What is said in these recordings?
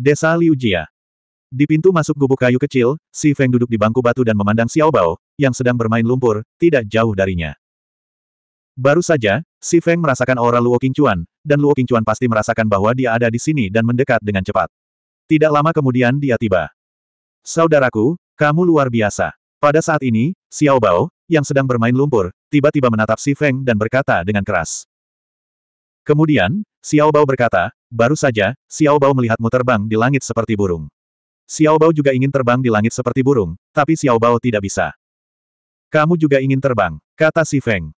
Desa Liu Jia. Di pintu masuk gubuk kayu kecil, Si Feng duduk di bangku batu dan memandang Xiao Bao, yang sedang bermain lumpur, tidak jauh darinya. Baru saja, Si Feng merasakan aura Luo Qingchuan, dan Luo Qingchuan pasti merasakan bahwa dia ada di sini dan mendekat dengan cepat. Tidak lama kemudian dia tiba. Saudaraku, kamu luar biasa. Pada saat ini, Xiao Bao, yang sedang bermain lumpur, tiba-tiba menatap Si Feng dan berkata dengan keras. Kemudian, Xiao Bao berkata, baru saja, Xiao Bao melihatmu terbang di langit seperti burung. Xiao Bao juga ingin terbang di langit seperti burung, tapi Xiao Bao tidak bisa. Kamu juga ingin terbang, kata Si Feng.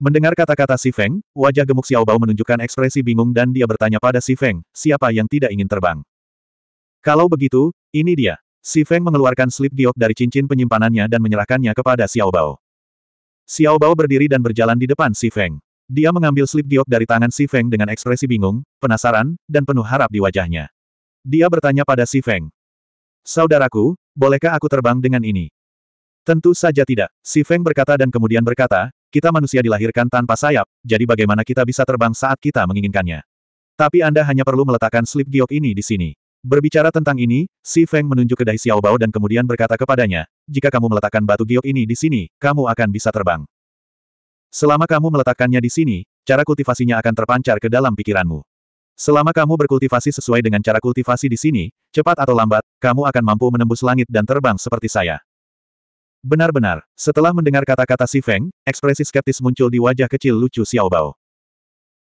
Mendengar kata-kata Si Feng, wajah gemuk Xiao Bao menunjukkan ekspresi bingung dan dia bertanya pada Si Feng, siapa yang tidak ingin terbang? Kalau begitu, ini dia. Si Feng mengeluarkan slip giok dari cincin penyimpanannya dan menyerahkannya kepada Xiao Bao. Xiao Bao berdiri dan berjalan di depan Si Feng. Dia mengambil slip giok dari tangan Si Feng dengan ekspresi bingung, penasaran, dan penuh harap di wajahnya. Dia bertanya pada Si Feng. Saudaraku, bolehkah aku terbang dengan ini? Tentu saja tidak. Si Feng berkata dan kemudian berkata, kita manusia dilahirkan tanpa sayap, jadi bagaimana kita bisa terbang saat kita menginginkannya? Tapi Anda hanya perlu meletakkan slip giok ini di sini. Berbicara tentang ini, Si Feng menunjuk ke Dai Xiaobao dan kemudian berkata kepadanya, jika kamu meletakkan batu giok ini di sini, kamu akan bisa terbang. Selama kamu meletakkannya di sini, cara kultivasinya akan terpancar ke dalam pikiranmu. Selama kamu berkultivasi sesuai dengan cara kultivasi di sini, cepat atau lambat, kamu akan mampu menembus langit dan terbang seperti saya. Benar-benar, setelah mendengar kata-kata Si Feng, ekspresi skeptis muncul di wajah kecil lucu Xiao Bao.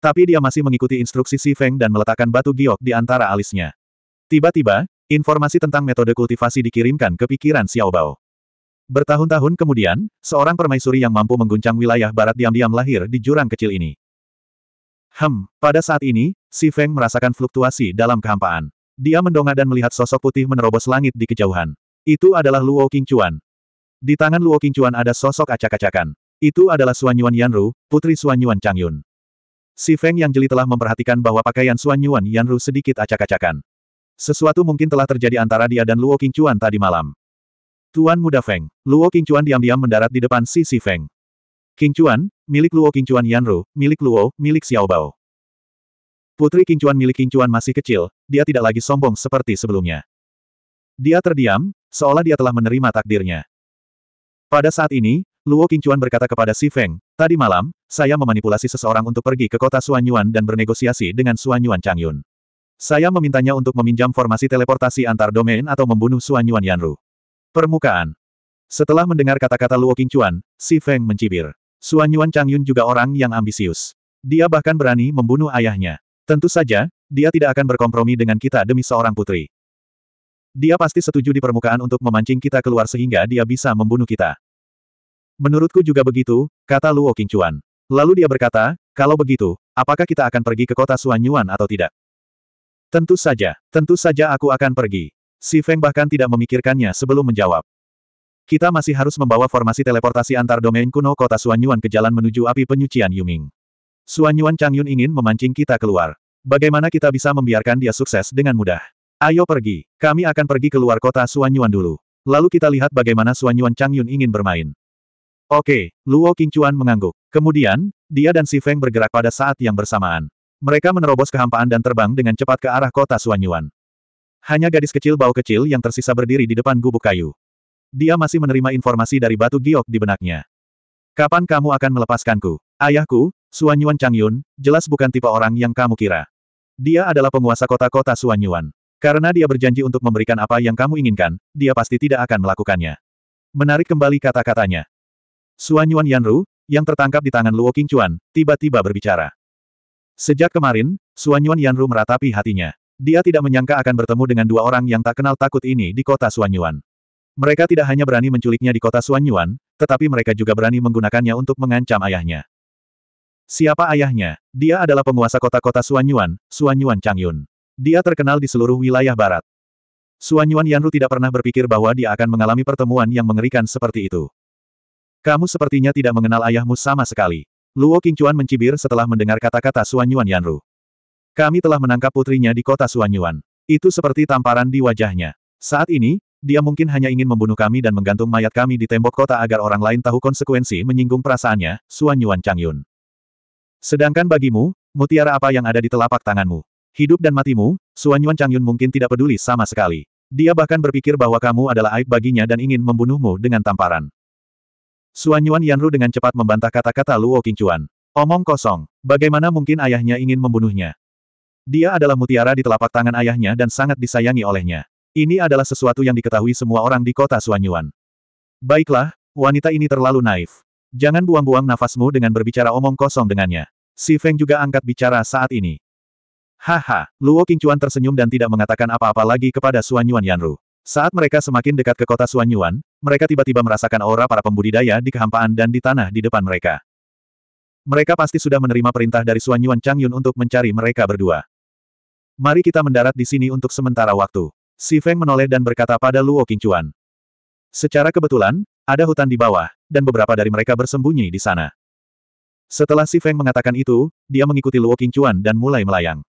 Tapi dia masih mengikuti instruksi Si Feng dan meletakkan batu giok di antara alisnya. Tiba-tiba, informasi tentang metode kultivasi dikirimkan ke pikiran Xiao Bao. Bertahun-tahun kemudian, seorang permaisuri yang mampu mengguncang wilayah barat diam-diam lahir di jurang kecil ini. Hem, pada saat ini, Si Feng merasakan fluktuasi dalam kehampaan. Dia mendongak dan melihat sosok putih menerobos langit di kejauhan. Itu adalah Luo Qingchuan. Di tangan Luo Qingchuan ada sosok acak-acakan. Itu adalah Suan Yuan Yanru, putri Suan Yuan Changyun. Si Feng yang jeli telah memperhatikan bahwa pakaian Suan Yuan Yanru sedikit acak-acakan. Sesuatu mungkin telah terjadi antara dia dan Luo Qingchuan tadi malam. Tuan Muda Feng, Luo Qingchuan diam-diam mendarat di depan Si Si Feng. Qingchuan, milik Luo Qingchuan Yanru, milik Luo, milik Xiao Bao. Putri Qingchuan milik Qingchuan masih kecil, dia tidak lagi sombong seperti sebelumnya. Dia terdiam, seolah dia telah menerima takdirnya. Pada saat ini, Luo Qingchuan berkata kepada Si Feng, tadi malam, saya memanipulasi seseorang untuk pergi ke kota Suanyuan dan bernegosiasi dengan Suanyuan Changyun. Saya memintanya untuk meminjam formasi teleportasi antar domain atau membunuh Suanyuan Yanru. Permukaan. Setelah mendengar kata-kata Luo Qingchuan, Si Feng mencibir. Suan Yuan Changyun juga orang yang ambisius. Dia bahkan berani membunuh ayahnya. Tentu saja, dia tidak akan berkompromi dengan kita demi seorang putri. Dia pasti setuju di permukaan untuk memancing kita keluar sehingga dia bisa membunuh kita. Menurutku juga begitu, kata Luo Qingchuan. Lalu dia berkata, kalau begitu, apakah kita akan pergi ke kota Suan Yuan atau tidak? Tentu saja, tentu saja aku akan pergi. Si Feng bahkan tidak memikirkannya sebelum menjawab. Kita masih harus membawa formasi teleportasi antar domain kuno kota Suanyuan ke jalan menuju api penyucian Yuming. Suanyuan Changyun ingin memancing kita keluar. Bagaimana kita bisa membiarkan dia sukses dengan mudah? Ayo pergi, kami akan pergi keluar kota Suanyuan dulu. Lalu kita lihat bagaimana Suanyuan Changyun ingin bermain. Oke, Luo Qingchuan mengangguk. Kemudian, dia dan Si Feng bergerak pada saat yang bersamaan. Mereka menerobos kehampaan dan terbang dengan cepat ke arah kota Suanyuan. Hanya gadis kecil bau kecil yang tersisa berdiri di depan gubuk kayu. Dia masih menerima informasi dari batu giok di benaknya. Kapan kamu akan melepaskanku? Ayahku, Suanyuan Changyun, jelas bukan tipe orang yang kamu kira. Dia adalah penguasa kota-kota Suanyuan. Karena dia berjanji untuk memberikan apa yang kamu inginkan, dia pasti tidak akan melakukannya. Menarik kembali kata-katanya. Suanyuan Yanru, yang tertangkap di tangan Luo Qingchuan, tiba-tiba berbicara. Sejak kemarin, Suanyuan Yanru meratapi hatinya. Dia tidak menyangka akan bertemu dengan dua orang yang tak kenal takut ini di kota Suanyuan. Mereka tidak hanya berani menculiknya di kota Suanyuan, tetapi mereka juga berani menggunakannya untuk mengancam ayahnya. Siapa ayahnya? Dia adalah penguasa kota-kota Suanyuan, Suanyuan Changyun. Dia terkenal di seluruh wilayah barat. Suanyuan Yanru tidak pernah berpikir bahwa dia akan mengalami pertemuan yang mengerikan seperti itu. Kamu sepertinya tidak mengenal ayahmu sama sekali. Luo Qingchuan mencibir setelah mendengar kata-kata Suanyuan Yanru. Kami telah menangkap putrinya di kota Suanyuan. Itu seperti tamparan di wajahnya. Saat ini, dia mungkin hanya ingin membunuh kami dan menggantung mayat kami di tembok kota agar orang lain tahu konsekuensi menyinggung perasaannya, Suanyuan Changyun. Sedangkan bagimu, mutiara apa yang ada di telapak tanganmu? Hidup dan matimu, Suanyuan Changyun mungkin tidak peduli sama sekali. Dia bahkan berpikir bahwa kamu adalah aib baginya dan ingin membunuhmu dengan tamparan. Suanyuan Yanru dengan cepat membantah kata-kata Luo Qingchuan. Omong kosong, bagaimana mungkin ayahnya ingin membunuhnya? Dia adalah mutiara di telapak tangan ayahnya dan sangat disayangi olehnya. Ini adalah sesuatu yang diketahui semua orang di kota Suanyuan. Baiklah, wanita ini terlalu naif. Jangan buang-buang nafasmu dengan berbicara omong kosong dengannya. Si Feng juga angkat bicara saat ini. Haha, Luo Qingchuan tersenyum dan tidak mengatakan apa-apa lagi kepada Suanyuan Yanru. Saat mereka semakin dekat ke kota Suanyuan, mereka tiba-tiba merasakan aura para pembudidaya di kehampaan dan di tanah di depan mereka. Mereka pasti sudah menerima perintah dari Suanyuan Changyun untuk mencari mereka berdua. Mari kita mendarat di sini untuk sementara waktu. Si Feng menoleh dan berkata pada Luo Qingchuan. Secara kebetulan, ada hutan di bawah, dan beberapa dari mereka bersembunyi di sana. Setelah Si Feng mengatakan itu, dia mengikuti Luo Qingchuan dan mulai melayang.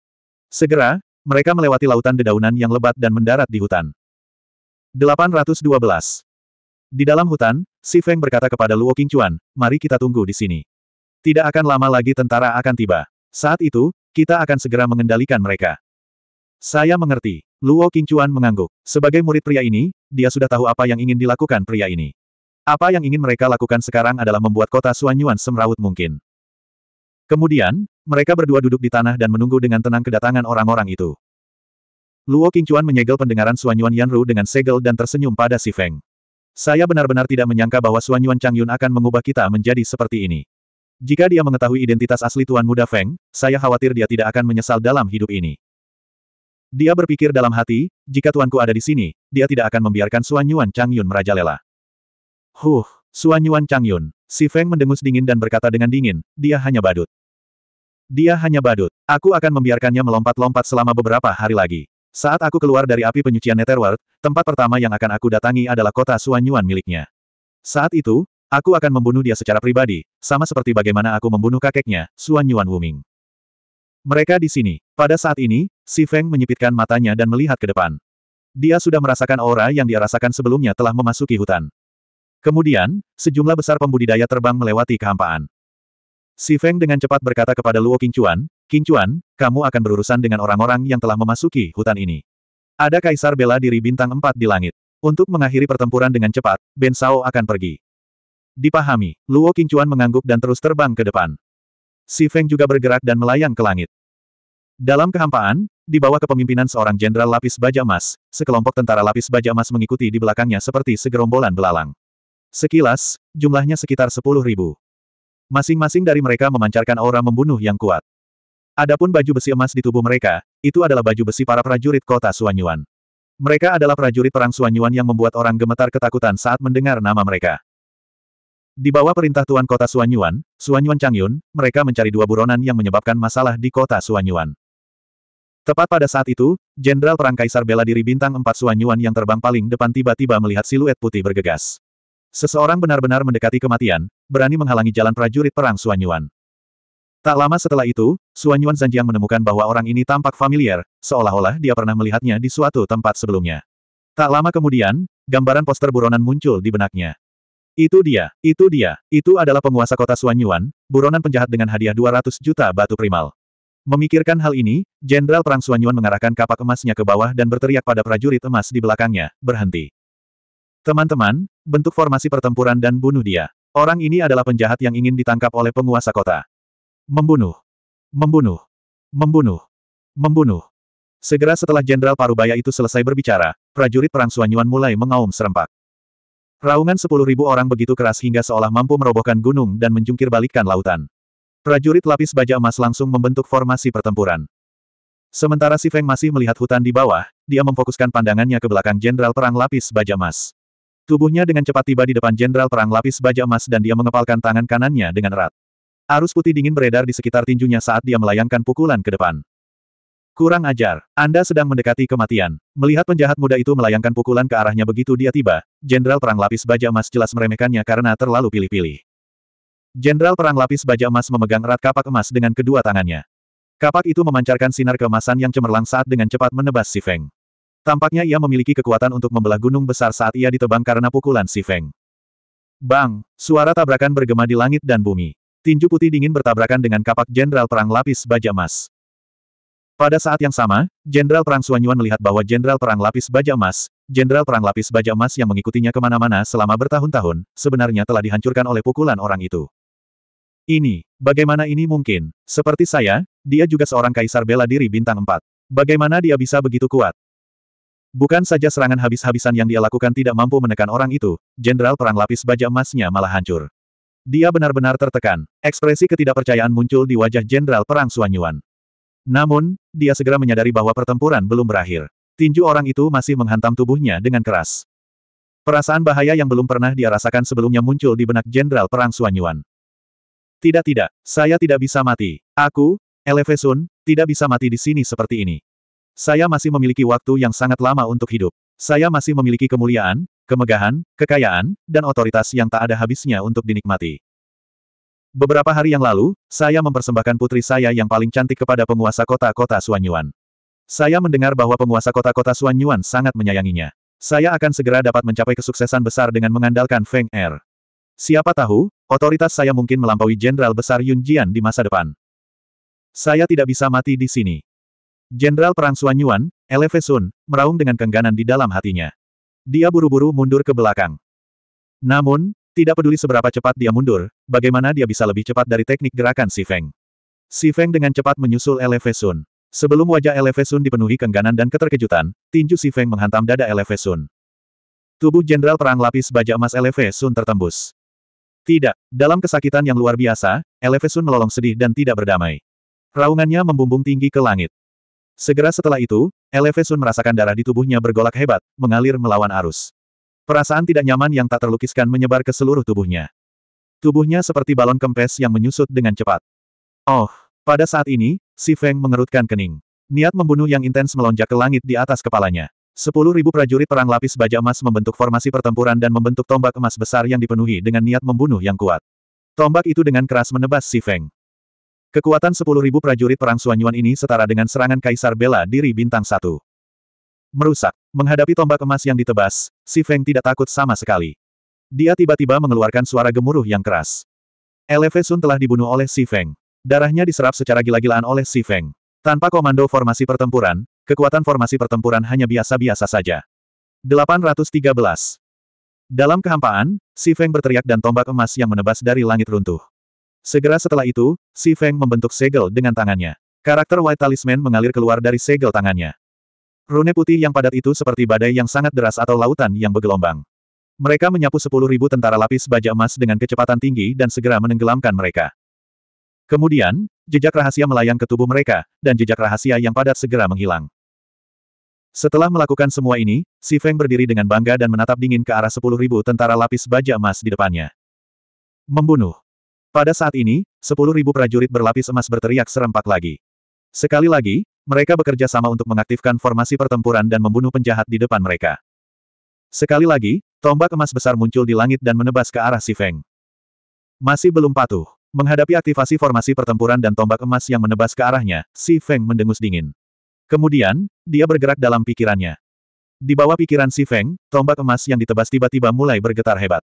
Segera, mereka melewati lautan dedaunan yang lebat dan mendarat di hutan. 812. Di dalam hutan, Si Feng berkata kepada Luo Qingchuan, mari kita tunggu di sini. Tidak akan lama lagi tentara akan tiba. Saat itu, kita akan segera mengendalikan mereka. Saya mengerti. Luo Qingchuan mengangguk. Sebagai murid pria ini, dia sudah tahu apa yang ingin dilakukan pria ini. Apa yang ingin mereka lakukan sekarang adalah membuat kota Suanyuan semrawut mungkin. Kemudian, mereka berdua duduk di tanah dan menunggu dengan tenang kedatangan orang-orang itu. Luo Qingchuan menyegel pendengaran Suanyuan Yanru dengan segel dan tersenyum pada si Feng. Saya benar-benar tidak menyangka bahwa Suanyuan Changyun akan mengubah kita menjadi seperti ini. Jika dia mengetahui identitas asli Tuan Muda Feng, saya khawatir dia tidak akan menyesal dalam hidup ini. Dia berpikir dalam hati, jika tuanku ada di sini, dia tidak akan membiarkan Suan Yuan Chang Yun merajalela. Huh, Suan Yuan Chang Yun. Si Feng mendengus dingin dan berkata dengan dingin, dia hanya badut. Dia hanya badut. Aku akan membiarkannya melompat-lompat selama beberapa hari lagi. Saat aku keluar dari api penyucian Netherworld, tempat pertama yang akan aku datangi adalah kota Suan Yuan miliknya. Saat itu, aku akan membunuh dia secara pribadi, sama seperti bagaimana aku membunuh kakeknya, Suan Yuan Wuming. Mereka di sini. Pada saat ini, Si Feng menyipitkan matanya dan melihat ke depan. Dia sudah merasakan aura yang dia rasakan sebelumnya telah memasuki hutan. Kemudian, sejumlah besar pembudidaya terbang melewati kehampaan. Si Feng dengan cepat berkata kepada Luo Qingchuan, Qingchuan, kamu akan berurusan dengan orang-orang yang telah memasuki hutan ini. Ada Kaisar bela diri bintang Empat di langit. Untuk mengakhiri pertempuran dengan cepat, Ben Shao akan pergi. Dipahami, Luo Qingchuan mengangguk dan terus terbang ke depan. Si Feng juga bergerak dan melayang ke langit. Dalam kehampaan, di bawah kepemimpinan seorang jenderal lapis baja emas, sekelompok tentara lapis baja emas mengikuti di belakangnya seperti segerombolan belalang. Sekilas, jumlahnya sekitar sepuluh ribu. Masing-masing dari mereka memancarkan aura membunuh yang kuat. Adapun baju besi emas di tubuh mereka, itu adalah baju besi para prajurit kota Suanyuan. Mereka adalah prajurit perang Suanyuan yang membuat orang gemetar ketakutan saat mendengar nama mereka. Di bawah perintah Tuan Kota Suanyuan, Suanyuan Changyun, mereka mencari dua buronan yang menyebabkan masalah di kota Suanyuan. Tepat pada saat itu, Jenderal Perang Kaisar bela diri bintang empat Suanyuan yang terbang paling depan tiba-tiba melihat siluet putih bergegas. Seseorang benar-benar mendekati kematian, berani menghalangi jalan prajurit perang Suanyuan. Tak lama setelah itu, Suanyuan Zanjiang menemukan bahwa orang ini tampak familiar, seolah-olah dia pernah melihatnya di suatu tempat sebelumnya. Tak lama kemudian, gambaran poster buronan muncul di benaknya. Itu dia, itu dia, itu adalah penguasa kota Suanyuan, buronan penjahat dengan hadiah 200 juta batu primal. Memikirkan hal ini, Jenderal Perang Suanyuan mengarahkan kapak emasnya ke bawah dan berteriak pada prajurit emas di belakangnya, berhenti. Teman-teman, bentuk formasi pertempuran dan bunuh dia. Orang ini adalah penjahat yang ingin ditangkap oleh penguasa kota. Membunuh. Membunuh. Membunuh. Membunuh. Segera setelah Jenderal Parubaya itu selesai berbicara, prajurit Perang Suanyuan mulai mengaum serempak. Raungan sepuluh ribu orang begitu keras hingga seolah mampu merobohkan gunung dan menjungkir balikkan lautan. Prajurit lapis baja emas langsung membentuk formasi pertempuran. Sementara si Feng masih melihat hutan di bawah, dia memfokuskan pandangannya ke belakang Jenderal Perang Lapis Baja Emas. Tubuhnya dengan cepat tiba di depan Jenderal Perang Lapis Baja Emas dan dia mengepalkan tangan kanannya dengan erat. Arus putih dingin beredar di sekitar tinjunya saat dia melayangkan pukulan ke depan. Kurang ajar. Anda sedang mendekati kematian. Melihat penjahat muda itu melayangkan pukulan ke arahnya begitu dia tiba, Jenderal Perang Lapis Baja Emas jelas meremehkannya karena terlalu pilih-pilih. Jenderal Perang Lapis Baja Emas memegang erat kapak emas dengan kedua tangannya. Kapak itu memancarkan sinar kemasan yang cemerlang saat dengan cepat menebas Si Feng. Tampaknya ia memiliki kekuatan untuk membelah gunung besar saat ia ditebang karena pukulan Si Feng. Bang! Suara tabrakan bergema di langit dan bumi. Tinju putih dingin bertabrakan dengan kapak Jenderal Perang Lapis Baja Emas. Pada saat yang sama, Jenderal Perang Suanyuan melihat bahwa Jenderal Perang Lapis Baja Emas, Jenderal Perang Lapis Baja Emas yang mengikutinya kemana-mana selama bertahun-tahun, sebenarnya telah dihancurkan oleh pukulan orang itu. Ini, bagaimana ini mungkin? Seperti saya, dia juga seorang kaisar bela diri bintang 4. Bagaimana dia bisa begitu kuat? Bukan saja serangan habis-habisan yang dia lakukan tidak mampu menekan orang itu, Jenderal Perang Lapis Baja Emasnya malah hancur. Dia benar-benar tertekan. Ekspresi ketidakpercayaan muncul di wajah Jenderal Perang Suanyuan. Namun, dia segera menyadari bahwa pertempuran belum berakhir. Tinju orang itu masih menghantam tubuhnya dengan keras. Perasaan bahaya yang belum pernah dia rasakan sebelumnya muncul di benak Jenderal Perang Suanyuan. Tidak tidak, saya tidak bisa mati. Aku, Elevesun, tidak bisa mati di sini seperti ini. Saya masih memiliki waktu yang sangat lama untuk hidup. Saya masih memiliki kemuliaan, kemegahan, kekayaan, dan otoritas yang tak ada habisnya untuk dinikmati. Beberapa hari yang lalu, saya mempersembahkan putri saya yang paling cantik kepada penguasa kota-kota Suanyuan. Saya mendengar bahwa penguasa kota-kota Suanyuan sangat menyayanginya. Saya akan segera dapat mencapai kesuksesan besar dengan mengandalkan Feng Er. Siapa tahu, otoritas saya mungkin melampaui Jenderal Besar Yun Jian di masa depan. Saya tidak bisa mati di sini. Jenderal Perang Suanyuan, Eleve Sun, meraung dengan kengganan di dalam hatinya. Dia buru-buru mundur ke belakang. Namun, tidak peduli seberapa cepat dia mundur, bagaimana dia bisa lebih cepat dari teknik gerakan Si Feng. Si Feng dengan cepat menyusul Elevesun. Sebelum wajah Elevesun dipenuhi kengganan dan keterkejutan, tinju Si Feng menghantam dada Elevesun. Tubuh Jenderal Perang Lapis Baja Emas Elevesun tertembus. Tidak, dalam kesakitan yang luar biasa, Elevesun melolong sedih dan tidak berdamai. Raungannya membumbung tinggi ke langit. Segera setelah itu, Elevesun merasakan darah di tubuhnya bergolak hebat, mengalir melawan arus. Perasaan tidak nyaman yang tak terlukiskan menyebar ke seluruh tubuhnya. Tubuhnya seperti balon kempes yang menyusut dengan cepat. Oh, pada saat ini, si Feng mengerutkan kening. Niat membunuh yang intens melonjak ke langit di atas kepalanya. Sepuluh ribu prajurit perang lapis baja emas membentuk formasi pertempuran dan membentuk tombak emas besar yang dipenuhi dengan niat membunuh yang kuat. Tombak itu dengan keras menebas si Feng. Kekuatan sepuluh ribu prajurit perang Suanyuan ini setara dengan serangan Kaisar Bela Diri Bintang Satu. Merusak. Menghadapi tombak emas yang ditebas, si Feng tidak takut sama sekali. Dia tiba-tiba mengeluarkan suara gemuruh yang keras. Eleve Sun telah dibunuh oleh si Feng. Darahnya diserap secara gila-gilaan oleh si Feng. Tanpa komando formasi pertempuran, kekuatan formasi pertempuran hanya biasa-biasa saja. 813. Dalam kehampaan, si Feng berteriak dan tombak emas yang menebas dari langit runtuh. Segera setelah itu, si Feng membentuk segel dengan tangannya. Karakter White Talisman mengalir keluar dari segel tangannya. Rune putih yang padat itu seperti badai yang sangat deras atau lautan yang bergelombang. Mereka menyapu sepuluh ribu tentara lapis baja emas dengan kecepatan tinggi dan segera menenggelamkan mereka. Kemudian, jejak rahasia melayang ke tubuh mereka, dan jejak rahasia yang padat segera menghilang. Setelah melakukan semua ini, Si Feng berdiri dengan bangga dan menatap dingin ke arah sepuluh ribu tentara lapis baja emas di depannya. Membunuh. Pada saat ini, sepuluh ribu prajurit berlapis emas berteriak serempak lagi. Sekali lagi, mereka bekerja sama untuk mengaktifkan formasi pertempuran dan membunuh penjahat di depan mereka. Sekali lagi, tombak emas besar muncul di langit dan menebas ke arah si Feng. Masih belum patuh. Menghadapi aktivasi formasi pertempuran dan tombak emas yang menebas ke arahnya, si Feng mendengus dingin. Kemudian, dia bergerak dalam pikirannya. Di bawah pikiran si Feng, tombak emas yang ditebas tiba-tiba mulai bergetar hebat.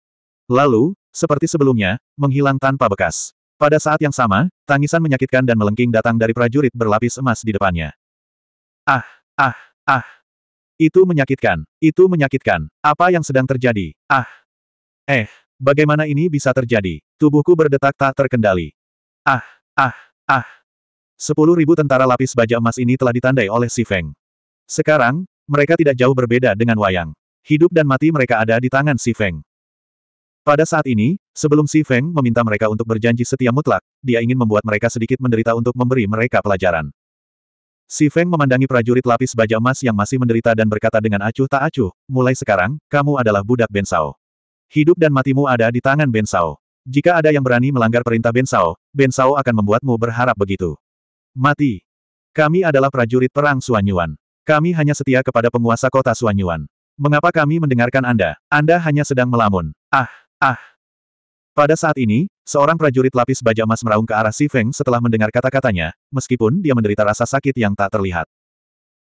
Lalu, seperti sebelumnya, menghilang tanpa bekas. Pada saat yang sama, tangisan menyakitkan dan melengking datang dari prajurit berlapis emas di depannya. Ah, ah, ah. Itu menyakitkan, itu menyakitkan. Apa yang sedang terjadi? Ah. Eh, bagaimana ini bisa terjadi? Tubuhku berdetak tak terkendali. Ah, ah, ah. Sepuluh ribu tentara lapis baja emas ini telah ditandai oleh Si Feng. Sekarang, mereka tidak jauh berbeda dengan wayang. Hidup dan mati mereka ada di tangan Si Feng. Pada saat ini, sebelum Si Feng meminta mereka untuk berjanji setia mutlak, dia ingin membuat mereka sedikit menderita untuk memberi mereka pelajaran. Si Feng memandangi prajurit lapis baja emas yang masih menderita dan berkata dengan acuh tak acuh, mulai sekarang, kamu adalah budak Bensao. Hidup dan matimu ada di tangan Bensao. Jika ada yang berani melanggar perintah Bensao, Bensao akan membuatmu berharap begitu. Mati. Kami adalah prajurit perang Suanyuan. Kami hanya setia kepada penguasa kota Suanyuan. Mengapa kami mendengarkan Anda? Anda hanya sedang melamun. Ah! Ah! Pada saat ini, seorang prajurit lapis baja emas meraung ke arah Si Feng setelah mendengar kata-katanya, meskipun dia menderita rasa sakit yang tak terlihat.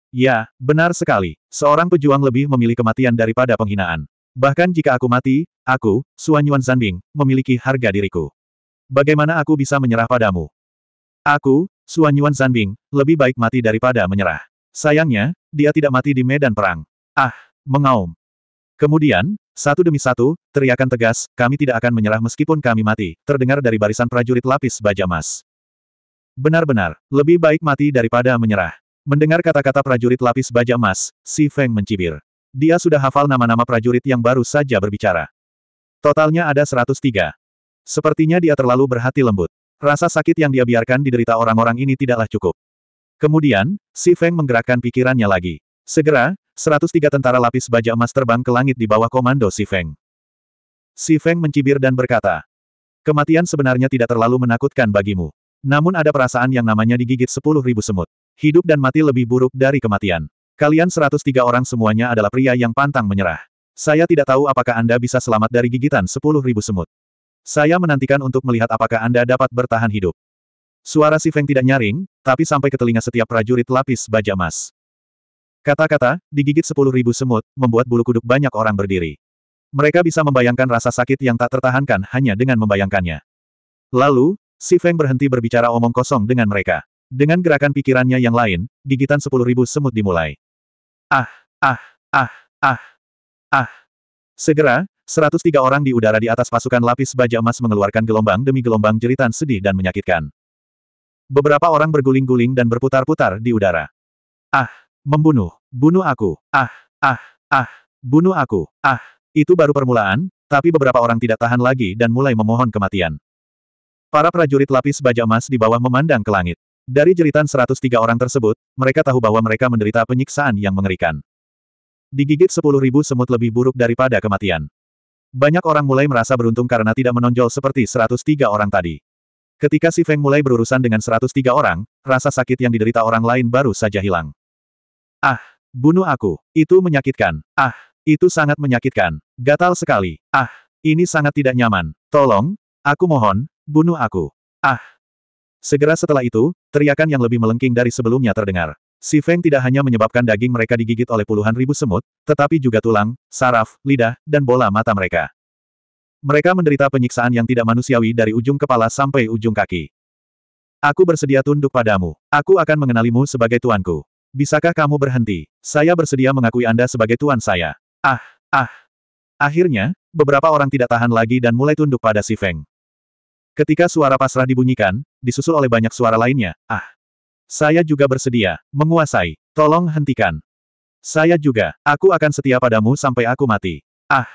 Ya, benar sekali. Seorang pejuang lebih memilih kematian daripada penghinaan. Bahkan jika aku mati, aku, Suan Yuan Zanbing, memiliki harga diriku. Bagaimana aku bisa menyerah padamu? Aku, Suan Yuan Zanbing, lebih baik mati daripada menyerah. Sayangnya, dia tidak mati di medan perang. Ah, mengaum. Kemudian, satu demi satu, teriakan tegas, kami tidak akan menyerah meskipun kami mati, terdengar dari barisan prajurit lapis baja emas. Benar-benar, lebih baik mati daripada menyerah. Mendengar kata-kata prajurit lapis baja emas, Si Feng mencibir. Dia sudah hafal nama-nama prajurit yang baru saja berbicara. Totalnya ada 103. Sepertinya dia terlalu berhati lembut. Rasa sakit yang dia biarkan diderita orang-orang ini tidaklah cukup. Kemudian, Si Feng menggerakkan pikirannya lagi. Segera, 103 tentara lapis baja emas terbang ke langit di bawah komando Si Feng. Si Feng mencibir dan berkata, Kematian sebenarnya tidak terlalu menakutkan bagimu. Namun ada perasaan yang namanya digigit sepuluh ribu semut. Hidup dan mati lebih buruk dari kematian. Kalian 103 orang semuanya adalah pria yang pantang menyerah. Saya tidak tahu apakah Anda bisa selamat dari gigitan sepuluh ribu semut. Saya menantikan untuk melihat apakah Anda dapat bertahan hidup. Suara si Feng tidak nyaring, tapi sampai ke telinga setiap prajurit lapis baja emas. Kata-kata, digigit sepuluh ribu semut, membuat bulu kuduk banyak orang berdiri. Mereka bisa membayangkan rasa sakit yang tak tertahankan hanya dengan membayangkannya. Lalu, Si Feng berhenti berbicara omong kosong dengan mereka. Dengan gerakan pikirannya yang lain, gigitan sepuluh ribu semut dimulai. Ah, ah, ah, ah, ah. Segera, seratus tiga orang di udara di atas pasukan lapis baja emas mengeluarkan gelombang demi gelombang jeritan sedih dan menyakitkan. Beberapa orang berguling-guling dan berputar-putar di udara. Ah, Membunuh. Bunuh aku. Ah, ah, ah. Bunuh aku. Ah. Itu baru permulaan, tapi beberapa orang tidak tahan lagi dan mulai memohon kematian. Para prajurit lapis baja emas di bawah memandang ke langit. Dari jeritan 103 orang tersebut, mereka tahu bahwa mereka menderita penyiksaan yang mengerikan. Digigit 10.000 semut lebih buruk daripada kematian. Banyak orang mulai merasa beruntung karena tidak menonjol seperti 103 orang tadi. Ketika Si Feng mulai berurusan dengan 103 orang, rasa sakit yang diderita orang lain baru saja hilang. Ah, bunuh aku. Itu menyakitkan. Ah, itu sangat menyakitkan. Gatal sekali. Ah, ini sangat tidak nyaman. Tolong, aku mohon, bunuh aku. Ah. Segera setelah itu, teriakan yang lebih melengking dari sebelumnya terdengar. Si Feng tidak hanya menyebabkan daging mereka digigit oleh puluhan ribu semut, tetapi juga tulang, saraf, lidah, dan bola mata mereka. Mereka menderita penyiksaan yang tidak manusiawi dari ujung kepala sampai ujung kaki. Aku bersedia tunduk padamu. Aku akan mengenalimu sebagai tuanku. Bisakah kamu berhenti? Saya bersedia mengakui Anda sebagai tuan saya. Ah, ah. Akhirnya, beberapa orang tidak tahan lagi dan mulai tunduk pada si Feng. Ketika suara pasrah dibunyikan, disusul oleh banyak suara lainnya, ah. Saya juga bersedia, menguasai, tolong hentikan. Saya juga, aku akan setia padamu sampai aku mati. Ah.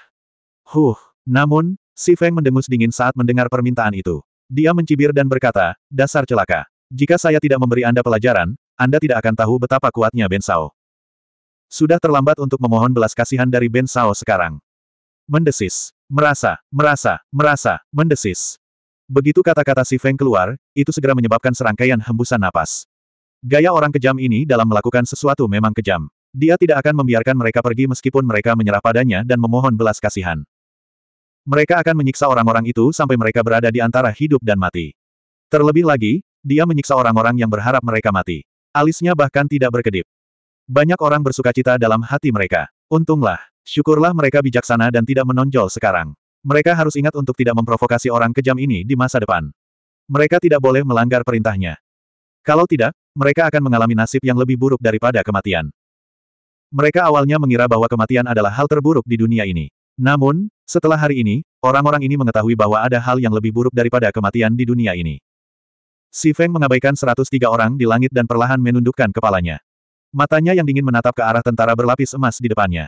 Huh. Namun, si Feng mendengus dingin saat mendengar permintaan itu. Dia mencibir dan berkata, dasar celaka. Jika saya tidak memberi Anda pelajaran, anda tidak akan tahu betapa kuatnya Ben Sao. Sudah terlambat untuk memohon belas kasihan dari Ben Sao sekarang. Mendesis. Merasa, merasa, merasa, mendesis. Begitu kata-kata si Feng keluar, itu segera menyebabkan serangkaian hembusan napas. Gaya orang kejam ini dalam melakukan sesuatu memang kejam. Dia tidak akan membiarkan mereka pergi meskipun mereka menyerah padanya dan memohon belas kasihan. Mereka akan menyiksa orang-orang itu sampai mereka berada di antara hidup dan mati. Terlebih lagi, dia menyiksa orang-orang yang berharap mereka mati. Alisnya bahkan tidak berkedip. Banyak orang bersuka cita dalam hati mereka. Untunglah, syukurlah mereka bijaksana dan tidak menonjol sekarang. Mereka harus ingat untuk tidak memprovokasi orang kejam ini di masa depan. Mereka tidak boleh melanggar perintahnya. Kalau tidak, mereka akan mengalami nasib yang lebih buruk daripada kematian. Mereka awalnya mengira bahwa kematian adalah hal terburuk di dunia ini. Namun, setelah hari ini, orang-orang ini mengetahui bahwa ada hal yang lebih buruk daripada kematian di dunia ini. Si Feng mengabaikan 103 orang di langit dan perlahan menundukkan kepalanya. Matanya yang dingin menatap ke arah tentara berlapis emas di depannya.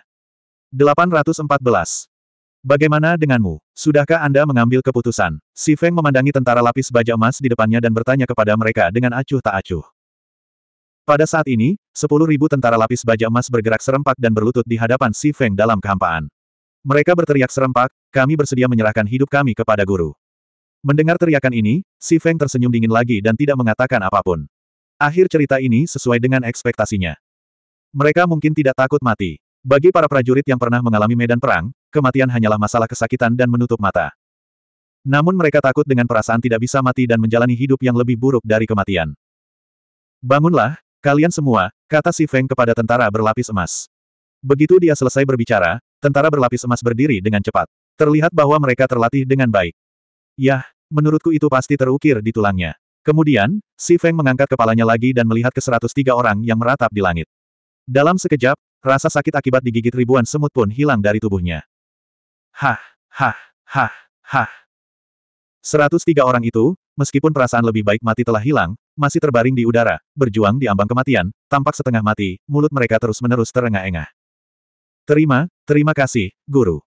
814. Bagaimana denganmu? Sudahkah Anda mengambil keputusan? Si Feng memandangi tentara lapis baja emas di depannya dan bertanya kepada mereka dengan acuh tak acuh. Pada saat ini, 10.000 tentara lapis baja emas bergerak serempak dan berlutut di hadapan Si Feng dalam kehampaan. Mereka berteriak serempak, kami bersedia menyerahkan hidup kami kepada guru. Mendengar teriakan ini, Si Feng tersenyum dingin lagi dan tidak mengatakan apapun. Akhir cerita ini sesuai dengan ekspektasinya. Mereka mungkin tidak takut mati. Bagi para prajurit yang pernah mengalami medan perang, kematian hanyalah masalah kesakitan dan menutup mata. Namun mereka takut dengan perasaan tidak bisa mati dan menjalani hidup yang lebih buruk dari kematian. Bangunlah, kalian semua, kata Si Feng kepada tentara berlapis emas. Begitu dia selesai berbicara, tentara berlapis emas berdiri dengan cepat. Terlihat bahwa mereka terlatih dengan baik. Yah, Menurutku itu pasti terukir di tulangnya. Kemudian, Si Feng mengangkat kepalanya lagi dan melihat ke 103 orang yang meratap di langit. Dalam sekejap, rasa sakit akibat digigit ribuan semut pun hilang dari tubuhnya. Hah, hah, hah, hah. 103 orang itu, meskipun perasaan lebih baik mati telah hilang, masih terbaring di udara, berjuang di ambang kematian, tampak setengah mati, mulut mereka terus-menerus terengah-engah. Terima, terima kasih, guru.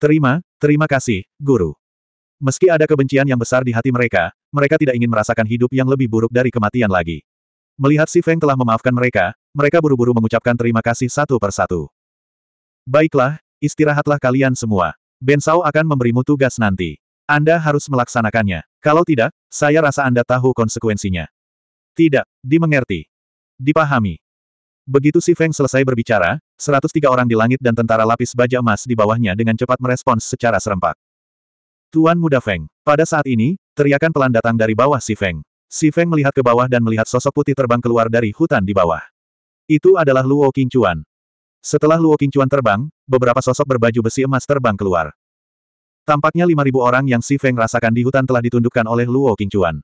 Terima, terima kasih, guru. Meski ada kebencian yang besar di hati mereka, mereka tidak ingin merasakan hidup yang lebih buruk dari kematian lagi. Melihat si Feng telah memaafkan mereka, mereka buru-buru mengucapkan terima kasih satu persatu. Baiklah, istirahatlah kalian semua. Ben Bensau akan memberimu tugas nanti. Anda harus melaksanakannya. Kalau tidak, saya rasa Anda tahu konsekuensinya. Tidak, dimengerti. Dipahami. Begitu si Feng selesai berbicara, 103 orang di langit dan tentara lapis baja emas di bawahnya dengan cepat merespons secara serempak. Tuan Muda Feng. Pada saat ini, teriakan pelan datang dari bawah si Feng. Si Feng melihat ke bawah dan melihat sosok putih terbang keluar dari hutan di bawah. Itu adalah Luo Qingchuan. Setelah Luo Qingchuan terbang, beberapa sosok berbaju besi emas terbang keluar. Tampaknya 5.000 orang yang Si Feng rasakan di hutan telah ditundukkan oleh Luo Qingchuan.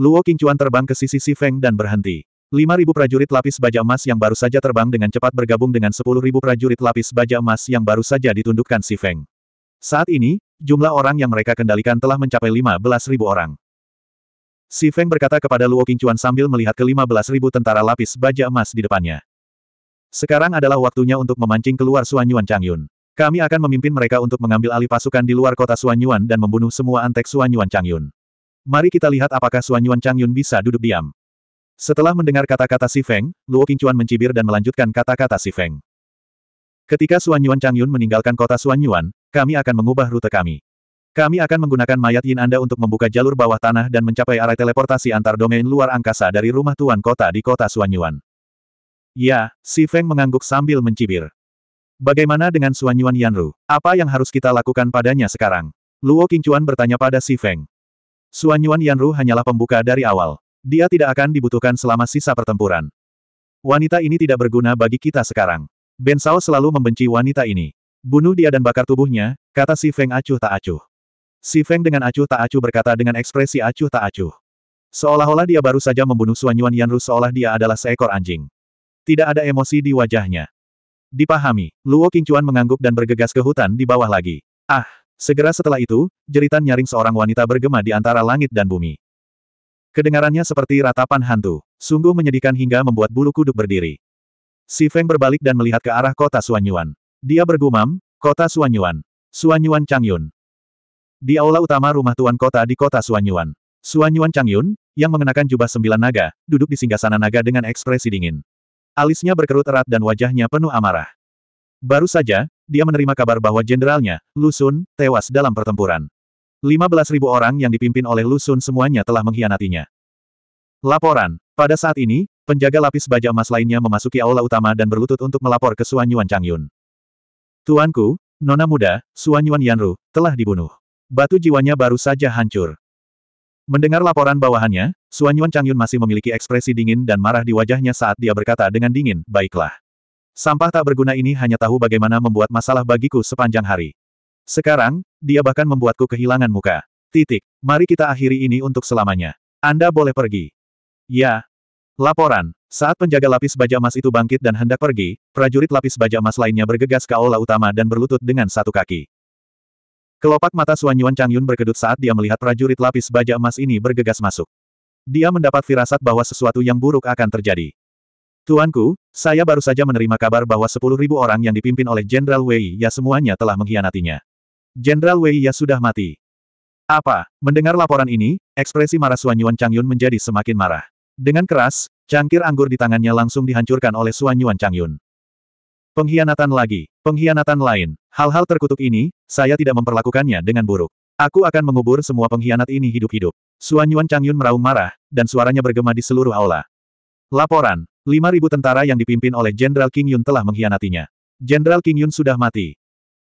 Luo Qingchuan terbang ke sisi Si Feng dan berhenti. 5.000 prajurit lapis baja emas yang baru saja terbang dengan cepat bergabung dengan 10.000 prajurit lapis baja emas yang baru saja ditundukkan Si Feng. Saat ini, jumlah orang yang mereka kendalikan telah mencapai 15.000 orang. Si Feng berkata kepada Luo Qingchuan sambil melihat ke 15.000 tentara lapis baja emas di depannya. Sekarang adalah waktunya untuk memancing keluar Suanyuan Changyun. Kami akan memimpin mereka untuk mengambil alih pasukan di luar kota Suanyuan dan membunuh semua antek Suanyuan Changyun. Mari kita lihat apakah Suanyuan Changyun bisa duduk diam. Setelah mendengar kata-kata Si Feng, Luo Qingchuan mencibir dan melanjutkan kata-kata Si Feng. Ketika Suanyuan Changyun meninggalkan kota Suanyuan. Kami akan mengubah rute kami. Kami akan menggunakan mayat Yin Anda untuk membuka jalur bawah tanah dan mencapai arah teleportasi antar domain luar angkasa dari rumah tuan kota di kota Suanyuan. Ya, Si Feng mengangguk sambil mencibir. Bagaimana dengan Suanyuan Yanru? Apa yang harus kita lakukan padanya sekarang? Luo Qingchuan bertanya pada Si Feng. Suanyuan Yanru hanyalah pembuka dari awal. Dia tidak akan dibutuhkan selama sisa pertempuran. Wanita ini tidak berguna bagi kita sekarang. Ben Sao selalu membenci wanita ini. Bunuh dia dan bakar tubuhnya, kata si Feng acuh tak acuh. Si Feng dengan acuh tak acuh berkata dengan ekspresi acuh tak acuh. Seolah-olah dia baru saja membunuh Suan Yuan Yanru seolah dia adalah seekor anjing. Tidak ada emosi di wajahnya. Dipahami, Luo Qingchuan mengangguk dan bergegas ke hutan di bawah lagi. Ah! Segera setelah itu, jeritan nyaring seorang wanita bergema di antara langit dan bumi. Kedengarannya seperti ratapan hantu. Sungguh menyedihkan hingga membuat bulu kuduk berdiri. Si Feng berbalik dan melihat ke arah kota Suanyuan. Dia bergumam, kota Suanyuan. Suanyuan Changyun. Di aula utama rumah tuan kota di kota Suanyuan. Suanyuan Changyun, yang mengenakan jubah sembilan naga, duduk di singgasana naga dengan ekspresi dingin. Alisnya berkerut erat dan wajahnya penuh amarah. Baru saja, dia menerima kabar bahwa jenderalnya, Lusun, tewas dalam pertempuran. 15.000 orang yang dipimpin oleh Lusun semuanya telah mengkhianatinya. Laporan. Pada saat ini, penjaga lapis baja emas lainnya memasuki aula utama dan berlutut untuk melapor ke Suanyuan Changyun. Tuanku, Nona muda, Suan Yuan Yanru, telah dibunuh. Batu jiwanya baru saja hancur. Mendengar laporan bawahannya, Suan Yuan Changyun masih memiliki ekspresi dingin dan marah di wajahnya saat dia berkata dengan dingin, baiklah. Sampah tak berguna ini hanya tahu bagaimana membuat masalah bagiku sepanjang hari. Sekarang, dia bahkan membuatku kehilangan muka. Titik, mari kita akhiri ini untuk selamanya. Anda boleh pergi. Ya. Laporan. Saat penjaga lapis baja emas itu bangkit dan hendak pergi, prajurit lapis baja emas lainnya bergegas ke aula utama dan berlutut dengan satu kaki. Kelopak mata Suan Yuan Chang Yun berkedut saat dia melihat prajurit lapis baja emas ini bergegas masuk. Dia mendapat firasat bahwa sesuatu yang buruk akan terjadi. Tuanku, saya baru saja menerima kabar bahwa sepuluh ribu orang yang dipimpin oleh Jenderal Wei Ya semuanya telah mengkhianatinya. Jenderal Wei Ya sudah mati. Apa? Mendengar laporan ini, ekspresi marah Suan Yuan Chang Yun menjadi semakin marah. Dengan keras, Cangkir anggur di tangannya langsung dihancurkan oleh Suan Yuan Changyun. Pengkhianatan lagi, pengkhianatan lain, hal-hal terkutuk ini, saya tidak memperlakukannya dengan buruk. Aku akan mengubur semua pengkhianat ini hidup-hidup. Suan Yuan Changyun meraung marah, dan suaranya bergema di seluruh aula. Laporan, 5.000 tentara yang dipimpin oleh Jenderal King Yun telah mengkhianatinya. Jenderal King Yun sudah mati.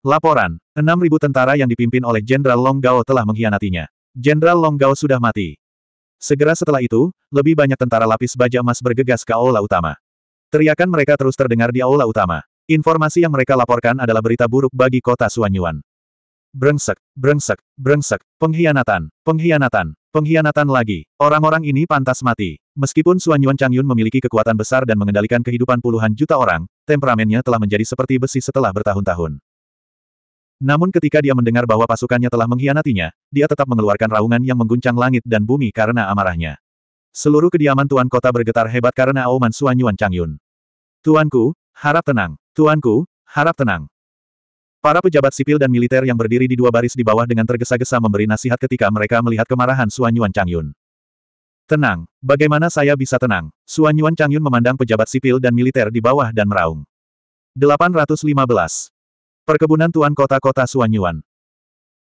Laporan, 6.000 tentara yang dipimpin oleh Jenderal Long Gao telah mengkhianatinya. Jenderal Long Gao sudah mati. Segera setelah itu, lebih banyak tentara lapis baja emas bergegas ke aula utama. Teriakan mereka terus terdengar di aula utama. Informasi yang mereka laporkan adalah berita buruk bagi kota Suanyuan. Brengsek, brengsek, brengsek, pengkhianatan, pengkhianatan, pengkhianatan lagi. Orang-orang ini pantas mati. Meskipun Suanyuan Changyun memiliki kekuatan besar dan mengendalikan kehidupan puluhan juta orang, temperamennya telah menjadi seperti besi setelah bertahun-tahun. Namun ketika dia mendengar bahwa pasukannya telah mengkhianatinya, dia tetap mengeluarkan raungan yang mengguncang langit dan bumi karena amarahnya. Seluruh kediaman Tuan Kota bergetar hebat karena auman Suan Yuan Chang Tuanku, harap tenang. Tuanku, harap tenang. Para pejabat sipil dan militer yang berdiri di dua baris di bawah dengan tergesa-gesa memberi nasihat ketika mereka melihat kemarahan Suan Yuan Chang Tenang, bagaimana saya bisa tenang? Suan Yuan Chang memandang pejabat sipil dan militer di bawah dan meraung. 815. Perkebunan Tuan Kota-Kota Suanyuan.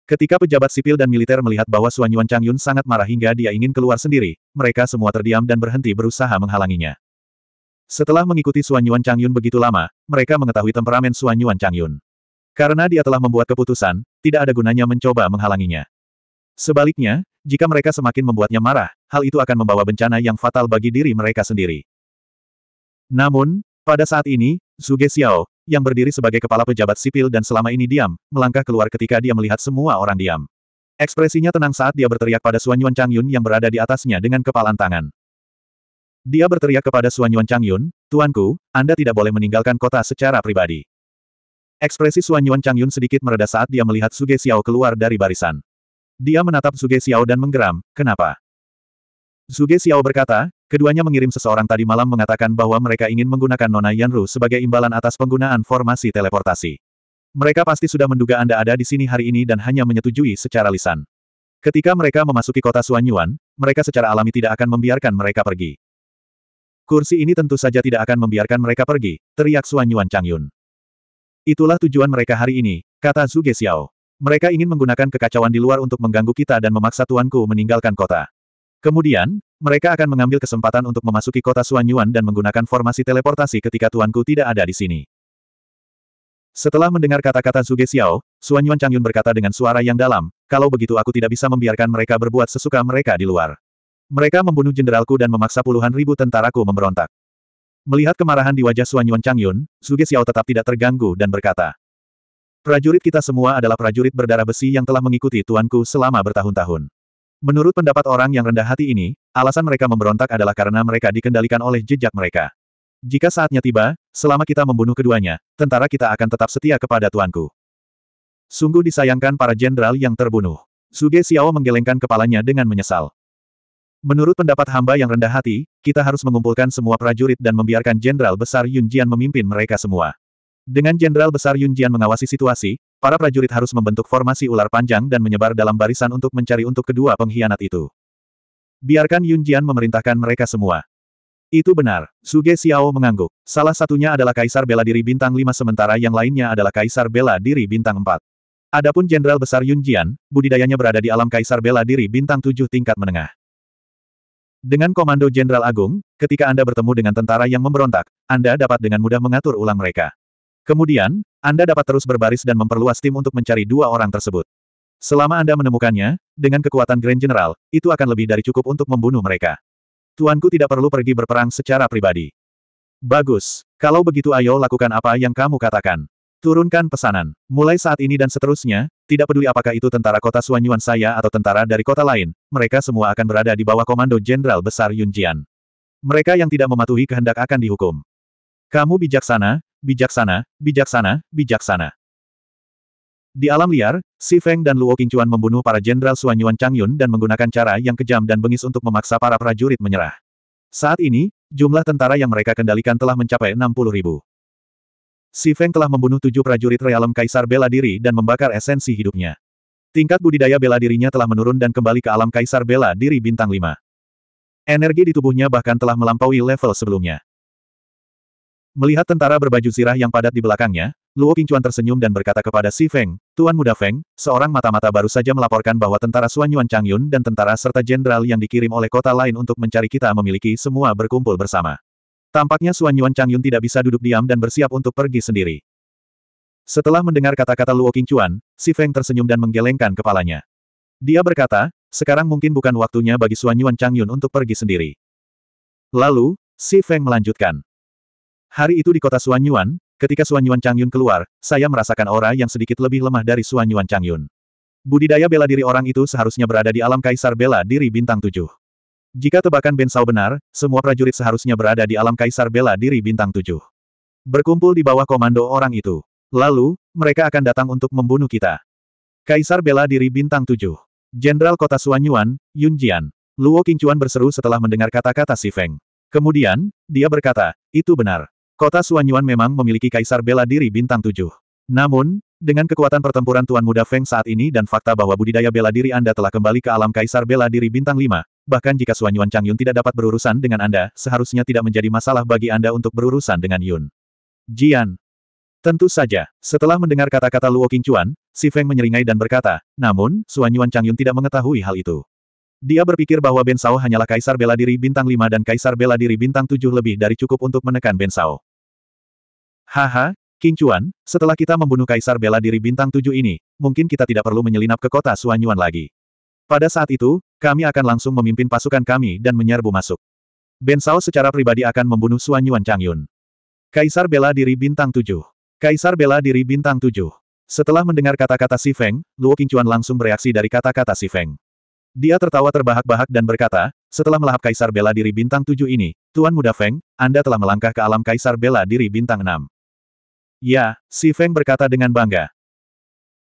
Ketika pejabat sipil dan militer melihat bahwa Suanyuan Changyun sangat marah hingga dia ingin keluar sendiri, mereka semua terdiam dan berhenti berusaha menghalanginya. Setelah mengikuti Suanyuan Changyun begitu lama, mereka mengetahui temperamen Suanyuan Changyun. Karena dia telah membuat keputusan, tidak ada gunanya mencoba menghalanginya. Sebaliknya, jika mereka semakin membuatnya marah, hal itu akan membawa bencana yang fatal bagi diri mereka sendiri. Namun, pada saat ini, Zuge Xiao, yang berdiri sebagai kepala pejabat sipil dan selama ini diam, melangkah keluar ketika dia melihat semua orang diam. Ekspresinya tenang saat dia berteriak pada Suan Yuan Chang Yun yang berada di atasnya dengan kepalan tangan. Dia berteriak kepada Suan Yuan Chang Yun, Tuanku, Anda tidak boleh meninggalkan kota secara pribadi. Ekspresi Suan Yuan Chang Yun sedikit mereda saat dia melihat Suge Xiao keluar dari barisan. Dia menatap Suge Xiao dan menggeram, kenapa? Suge Xiao berkata, Keduanya mengirim seseorang tadi malam mengatakan bahwa mereka ingin menggunakan Nona Yanru sebagai imbalan atas penggunaan formasi teleportasi. Mereka pasti sudah menduga Anda ada di sini hari ini dan hanya menyetujui secara lisan. Ketika mereka memasuki kota Suanyuan, mereka secara alami tidak akan membiarkan mereka pergi. Kursi ini tentu saja tidak akan membiarkan mereka pergi, teriak Suanyuan Changyun. Itulah tujuan mereka hari ini, kata Zuge Xiao. Mereka ingin menggunakan kekacauan di luar untuk mengganggu kita dan memaksa tuanku meninggalkan kota. Kemudian, mereka akan mengambil kesempatan untuk memasuki kota Suanyuan dan menggunakan formasi teleportasi ketika tuanku tidak ada di sini. Setelah mendengar kata-kata Suge Xiao, Suanyuan Changyun berkata dengan suara yang dalam, kalau begitu aku tidak bisa membiarkan mereka berbuat sesuka mereka di luar. Mereka membunuh jenderalku dan memaksa puluhan ribu tentaraku memberontak. Melihat kemarahan di wajah Suanyuan Changyun, Suge Xiao tetap tidak terganggu dan berkata, Prajurit kita semua adalah prajurit berdarah besi yang telah mengikuti tuanku selama bertahun-tahun. Menurut pendapat orang yang rendah hati ini, alasan mereka memberontak adalah karena mereka dikendalikan oleh jejak mereka. Jika saatnya tiba, selama kita membunuh keduanya, tentara kita akan tetap setia kepada tuanku. Sungguh disayangkan para jenderal yang terbunuh. Suge Xiao menggelengkan kepalanya dengan menyesal. Menurut pendapat hamba yang rendah hati, kita harus mengumpulkan semua prajurit dan membiarkan Jenderal Besar Yun Jian memimpin mereka semua. Dengan Jenderal Besar Yun Jian mengawasi situasi, Para prajurit harus membentuk formasi ular panjang dan menyebar dalam barisan untuk mencari untuk kedua pengkhianat itu. Biarkan Yun Jian memerintahkan mereka semua. Itu benar, Suge Xiao mengangguk. Salah satunya adalah Kaisar Bela Diri Bintang 5 sementara yang lainnya adalah Kaisar Bela Diri Bintang 4. Adapun Jenderal Besar Yun Jian, budidayanya berada di alam Kaisar Bela Diri Bintang 7 tingkat menengah. Dengan komando Jenderal Agung, ketika Anda bertemu dengan tentara yang memberontak, Anda dapat dengan mudah mengatur ulang mereka. Kemudian, anda dapat terus berbaris dan memperluas tim untuk mencari dua orang tersebut. Selama Anda menemukannya, dengan kekuatan Grand General, itu akan lebih dari cukup untuk membunuh mereka. Tuanku tidak perlu pergi berperang secara pribadi. Bagus. Kalau begitu ayo lakukan apa yang kamu katakan. Turunkan pesanan. Mulai saat ini dan seterusnya, tidak peduli apakah itu tentara kota Suanyuan saya atau tentara dari kota lain, mereka semua akan berada di bawah komando Jenderal Besar Yunjian. Mereka yang tidak mematuhi kehendak akan dihukum. Kamu bijaksana, bijaksana, bijaksana, bijaksana. Di alam liar, Si Feng dan Luo Qingchuan membunuh para Jenderal Suan Yuan Changyun dan menggunakan cara yang kejam dan bengis untuk memaksa para prajurit menyerah. Saat ini, jumlah tentara yang mereka kendalikan telah mencapai 60 ribu. Si Feng telah membunuh tujuh prajurit realem kaisar bela diri dan membakar esensi hidupnya. Tingkat budidaya bela dirinya telah menurun dan kembali ke alam kaisar bela diri bintang 5. Energi di tubuhnya bahkan telah melampaui level sebelumnya. Melihat tentara berbaju zirah yang padat di belakangnya, Luo Qingchuan tersenyum dan berkata kepada Si Feng, Tuan Muda Feng, seorang mata-mata baru saja melaporkan bahwa tentara Suan Yuan Chang Yun dan tentara serta jenderal yang dikirim oleh kota lain untuk mencari kita memiliki semua berkumpul bersama. Tampaknya Suan Yuan Chang Yun tidak bisa duduk diam dan bersiap untuk pergi sendiri. Setelah mendengar kata-kata Luo Qingchuan, Si Feng tersenyum dan menggelengkan kepalanya. Dia berkata, sekarang mungkin bukan waktunya bagi Suan Yuan Chang Yun untuk pergi sendiri. Lalu, Si Feng melanjutkan. Hari itu di kota Suanyuan, ketika Suanyuan Changyun keluar, saya merasakan aura yang sedikit lebih lemah dari Suanyuan Changyun. Budidaya bela diri orang itu seharusnya berada di alam kaisar bela diri bintang tujuh. Jika tebakan Bensau benar, semua prajurit seharusnya berada di alam kaisar bela diri bintang tujuh. Berkumpul di bawah komando orang itu. Lalu, mereka akan datang untuk membunuh kita. Kaisar bela diri bintang tujuh. Jenderal kota Suanyuan, Yun Jian. Luo Qingchuan berseru setelah mendengar kata-kata Si Feng. Kemudian, dia berkata, itu benar. Kota Suanyuan memang memiliki kaisar bela diri bintang tujuh. Namun, dengan kekuatan pertempuran Tuan Muda Feng saat ini dan fakta bahwa budidaya bela diri Anda telah kembali ke alam kaisar bela diri bintang Lima, bahkan jika Suanyuan Changyun tidak dapat berurusan dengan Anda, seharusnya tidak menjadi masalah bagi Anda untuk berurusan dengan Yun. Jian. Tentu saja, setelah mendengar kata-kata Luo Qingchuan, si Feng menyeringai dan berkata, namun, Suanyuan Changyun tidak mengetahui hal itu. Dia berpikir bahwa Ben Sao hanyalah kaisar bela diri bintang 5 dan kaisar bela diri bintang 7 lebih dari cukup untuk menekan Ben Sao. Haha, King Chuan, setelah kita membunuh Kaisar bela diri bintang tujuh ini, mungkin kita tidak perlu menyelinap ke kota Suanyuan lagi. Pada saat itu, kami akan langsung memimpin pasukan kami dan menyerbu masuk. Ben Sao secara pribadi akan membunuh Suanyuan Changyun. Kaisar bela diri bintang tujuh. Kaisar bela diri bintang tujuh. Setelah mendengar kata-kata Si Feng, Luo Chuan langsung bereaksi dari kata-kata Si Feng. Dia tertawa terbahak-bahak dan berkata, setelah melahap Kaisar Bela Diri Bintang Tujuh ini, Tuan Muda Feng, Anda telah melangkah ke alam Kaisar Bela Diri Bintang 6. Ya, Si Feng berkata dengan bangga.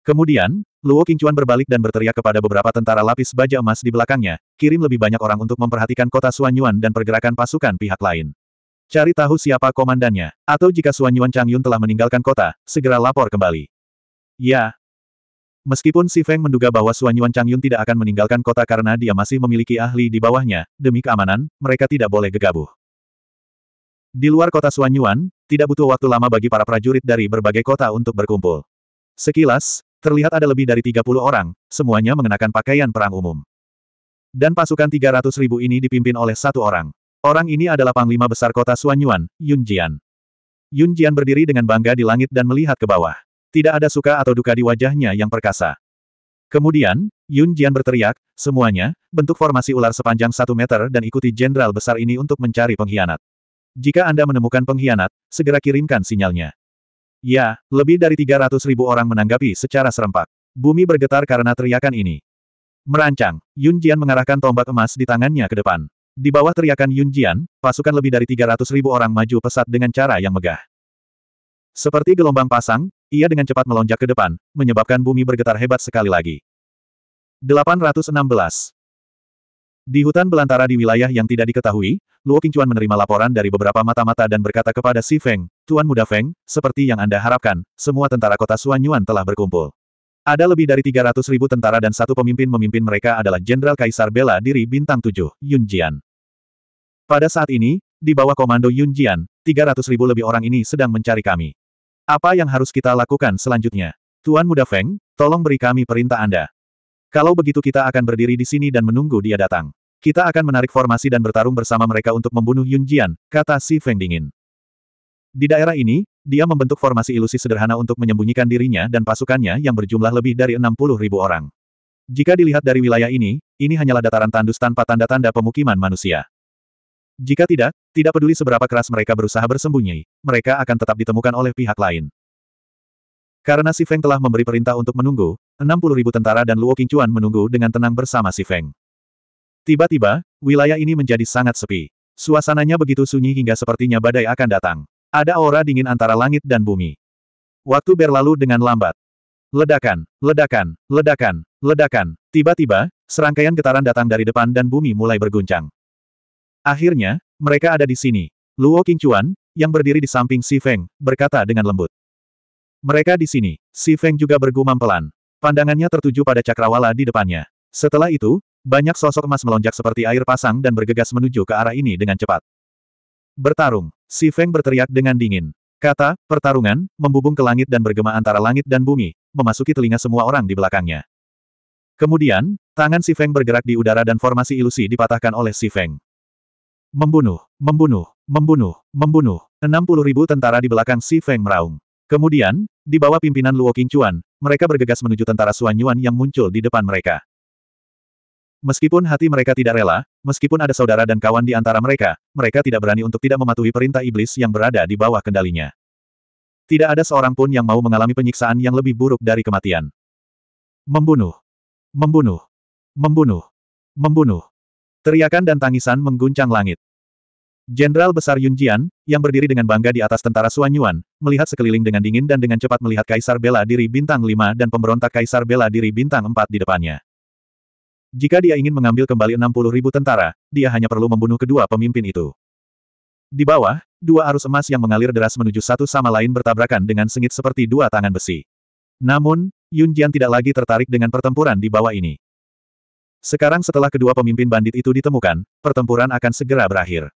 Kemudian, Luo Qingchuan berbalik dan berteriak kepada beberapa tentara lapis baja emas di belakangnya, kirim lebih banyak orang untuk memperhatikan kota Suanyuan dan pergerakan pasukan pihak lain. Cari tahu siapa komandannya, atau jika Suanyuan Changyun telah meninggalkan kota, segera lapor kembali. Ya. Meskipun Si Feng menduga bahwa Suanyuan Changyun tidak akan meninggalkan kota karena dia masih memiliki ahli di bawahnya, demi keamanan, mereka tidak boleh gegabah. Di luar kota Suanyuan, tidak butuh waktu lama bagi para prajurit dari berbagai kota untuk berkumpul. Sekilas, terlihat ada lebih dari 30 orang, semuanya mengenakan pakaian perang umum. Dan pasukan 300 ribu ini dipimpin oleh satu orang. Orang ini adalah Panglima Besar Kota Suanyuan, Yun Jian. Yun Jian berdiri dengan bangga di langit dan melihat ke bawah. Tidak ada suka atau duka di wajahnya yang perkasa. Kemudian, Yun Jian berteriak, semuanya, bentuk formasi ular sepanjang satu meter dan ikuti jenderal besar ini untuk mencari pengkhianat. Jika Anda menemukan pengkhianat, segera kirimkan sinyalnya. Ya, lebih dari 300 ribu orang menanggapi secara serempak. Bumi bergetar karena teriakan ini. Merancang, Yun Jian mengarahkan tombak emas di tangannya ke depan. Di bawah teriakan Yun Jian, pasukan lebih dari 300 ribu orang maju pesat dengan cara yang megah. Seperti gelombang pasang, ia dengan cepat melonjak ke depan, menyebabkan bumi bergetar hebat sekali lagi. 816 Di hutan belantara di wilayah yang tidak diketahui, Luo Qingchuan menerima laporan dari beberapa mata-mata dan berkata kepada Si Feng, Tuan Muda Feng, seperti yang Anda harapkan, semua tentara kota Suan Yuan telah berkumpul. Ada lebih dari 300 ribu tentara dan satu pemimpin memimpin mereka adalah Jenderal Kaisar Bela Diri Bintang 7, Yun Jian. Pada saat ini, di bawah komando Yun Jian, 300 ribu lebih orang ini sedang mencari kami. Apa yang harus kita lakukan selanjutnya? Tuan Muda Feng, tolong beri kami perintah Anda. Kalau begitu kita akan berdiri di sini dan menunggu dia datang. Kita akan menarik formasi dan bertarung bersama mereka untuk membunuh Yun Jian, kata Si Feng dingin. Di daerah ini, dia membentuk formasi ilusi sederhana untuk menyembunyikan dirinya dan pasukannya yang berjumlah lebih dari 60 ribu orang. Jika dilihat dari wilayah ini, ini hanyalah dataran tandus tanpa tanda-tanda pemukiman manusia. Jika tidak, tidak peduli seberapa keras mereka berusaha bersembunyi, mereka akan tetap ditemukan oleh pihak lain. Karena Si Feng telah memberi perintah untuk menunggu, 60 ribu tentara dan Luo Qingchuan menunggu dengan tenang bersama Si Feng. Tiba-tiba, wilayah ini menjadi sangat sepi. Suasananya begitu sunyi hingga sepertinya badai akan datang. Ada aura dingin antara langit dan bumi. Waktu berlalu dengan lambat. Ledakan, ledakan, ledakan, ledakan. Tiba-tiba, serangkaian getaran datang dari depan dan bumi mulai berguncang. Akhirnya, mereka ada di sini. Luo Qingchuan, yang berdiri di samping Si Feng, berkata dengan lembut. Mereka di sini. Si Feng juga bergumam pelan. Pandangannya tertuju pada cakrawala di depannya. Setelah itu, banyak sosok emas melonjak seperti air pasang dan bergegas menuju ke arah ini dengan cepat. Bertarung. Si Feng berteriak dengan dingin. Kata, pertarungan, membubung ke langit dan bergema antara langit dan bumi, memasuki telinga semua orang di belakangnya. Kemudian, tangan Si Feng bergerak di udara dan formasi ilusi dipatahkan oleh Si Feng. Membunuh, membunuh, membunuh, membunuh. 60 ribu tentara di belakang Si Feng meraung. Kemudian, di bawah pimpinan Luo Qingchuan, mereka bergegas menuju tentara Suanyuan yang muncul di depan mereka. Meskipun hati mereka tidak rela, meskipun ada saudara dan kawan di antara mereka, mereka tidak berani untuk tidak mematuhi perintah iblis yang berada di bawah kendalinya. Tidak ada seorang pun yang mau mengalami penyiksaan yang lebih buruk dari kematian. Membunuh. Membunuh. Membunuh. Membunuh. Teriakan dan tangisan mengguncang langit. Jenderal Besar Yun Jian, yang berdiri dengan bangga di atas tentara Suan Yuan, melihat sekeliling dengan dingin dan dengan cepat melihat Kaisar Bela Diri Bintang 5 dan pemberontak Kaisar Bela Diri Bintang 4 di depannya. Jika dia ingin mengambil kembali 60 ribu tentara, dia hanya perlu membunuh kedua pemimpin itu. Di bawah, dua arus emas yang mengalir deras menuju satu sama lain bertabrakan dengan sengit seperti dua tangan besi. Namun, Yun Jian tidak lagi tertarik dengan pertempuran di bawah ini. Sekarang setelah kedua pemimpin bandit itu ditemukan, pertempuran akan segera berakhir.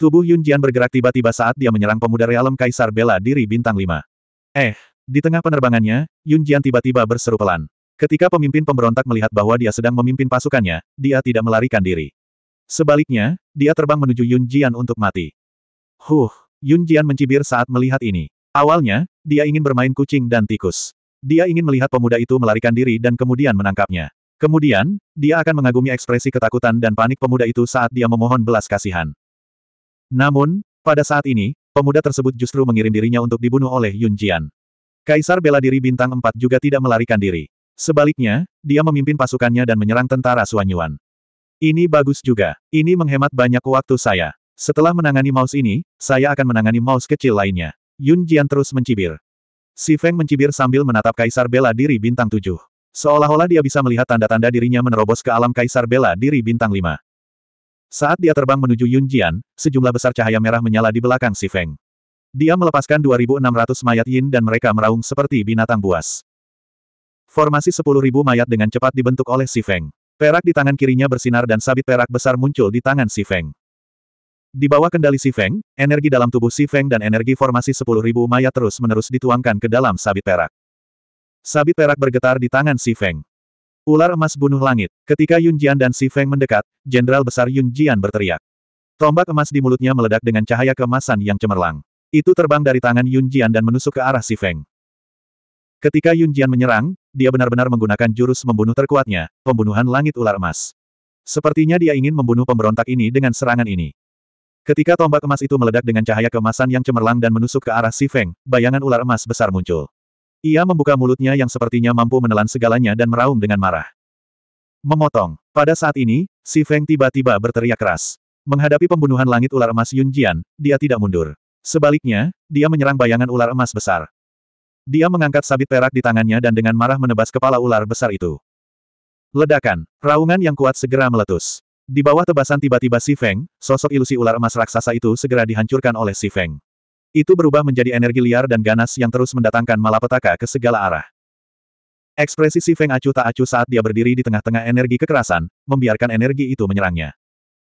Tubuh Yun Jian bergerak tiba-tiba saat dia menyerang pemuda realem Kaisar Bela Diri Bintang 5. Eh, di tengah penerbangannya, Yun Jian tiba-tiba berseru pelan. Ketika pemimpin pemberontak melihat bahwa dia sedang memimpin pasukannya, dia tidak melarikan diri. Sebaliknya, dia terbang menuju Yun Jian untuk mati. Huh, Yun Jian mencibir saat melihat ini. Awalnya, dia ingin bermain kucing dan tikus. Dia ingin melihat pemuda itu melarikan diri dan kemudian menangkapnya. Kemudian, dia akan mengagumi ekspresi ketakutan dan panik pemuda itu saat dia memohon belas kasihan. Namun, pada saat ini, pemuda tersebut justru mengirim dirinya untuk dibunuh oleh Yun Jian. Kaisar bela diri bintang 4 juga tidak melarikan diri. Sebaliknya, dia memimpin pasukannya dan menyerang tentara Suanyuan. Ini bagus juga. Ini menghemat banyak waktu saya. Setelah menangani mouse ini, saya akan menangani mouse kecil lainnya. Yun Jian terus mencibir. Si Feng mencibir sambil menatap Kaisar Bela Diri Bintang 7. Seolah-olah dia bisa melihat tanda-tanda dirinya menerobos ke alam Kaisar Bela Diri Bintang 5. Saat dia terbang menuju Yun Jian, sejumlah besar cahaya merah menyala di belakang Si Feng. Dia melepaskan 2.600 mayat Yin dan mereka meraung seperti binatang buas. Formasi 10.000 mayat dengan cepat dibentuk oleh Si Feng. Perak di tangan kirinya bersinar dan sabit perak besar muncul di tangan Si Feng. Di bawah kendali Si Feng, energi dalam tubuh Si Feng dan energi formasi 10.000 mayat terus-menerus dituangkan ke dalam sabit perak. Sabit perak bergetar di tangan Si Feng. Ular emas bunuh langit. Ketika Yun Jian dan Si Feng mendekat, Jenderal Besar Yun Jian berteriak. Tombak emas di mulutnya meledak dengan cahaya kemasan yang cemerlang. Itu terbang dari tangan Yun Jian dan menusuk ke arah Si Feng. Ketika Yun Jian menyerang, dia benar-benar menggunakan jurus membunuh terkuatnya, pembunuhan langit ular emas. Sepertinya dia ingin membunuh pemberontak ini dengan serangan ini. Ketika tombak emas itu meledak dengan cahaya kemasan yang cemerlang dan menusuk ke arah Si Feng, bayangan ular emas besar muncul. Ia membuka mulutnya yang sepertinya mampu menelan segalanya dan meraung dengan marah. Memotong. Pada saat ini, Si Feng tiba-tiba berteriak keras. Menghadapi pembunuhan langit ular emas Yun Jian, dia tidak mundur. Sebaliknya, dia menyerang bayangan ular emas besar. Dia mengangkat sabit perak di tangannya dan dengan marah menebas kepala ular besar itu. Ledakan, raungan yang kuat segera meletus. Di bawah tebasan tiba-tiba Si Feng, sosok ilusi ular emas raksasa itu segera dihancurkan oleh Si Feng. Itu berubah menjadi energi liar dan ganas yang terus mendatangkan malapetaka ke segala arah. Ekspresi Si Feng acuh tak acuh saat dia berdiri di tengah-tengah energi kekerasan, membiarkan energi itu menyerangnya.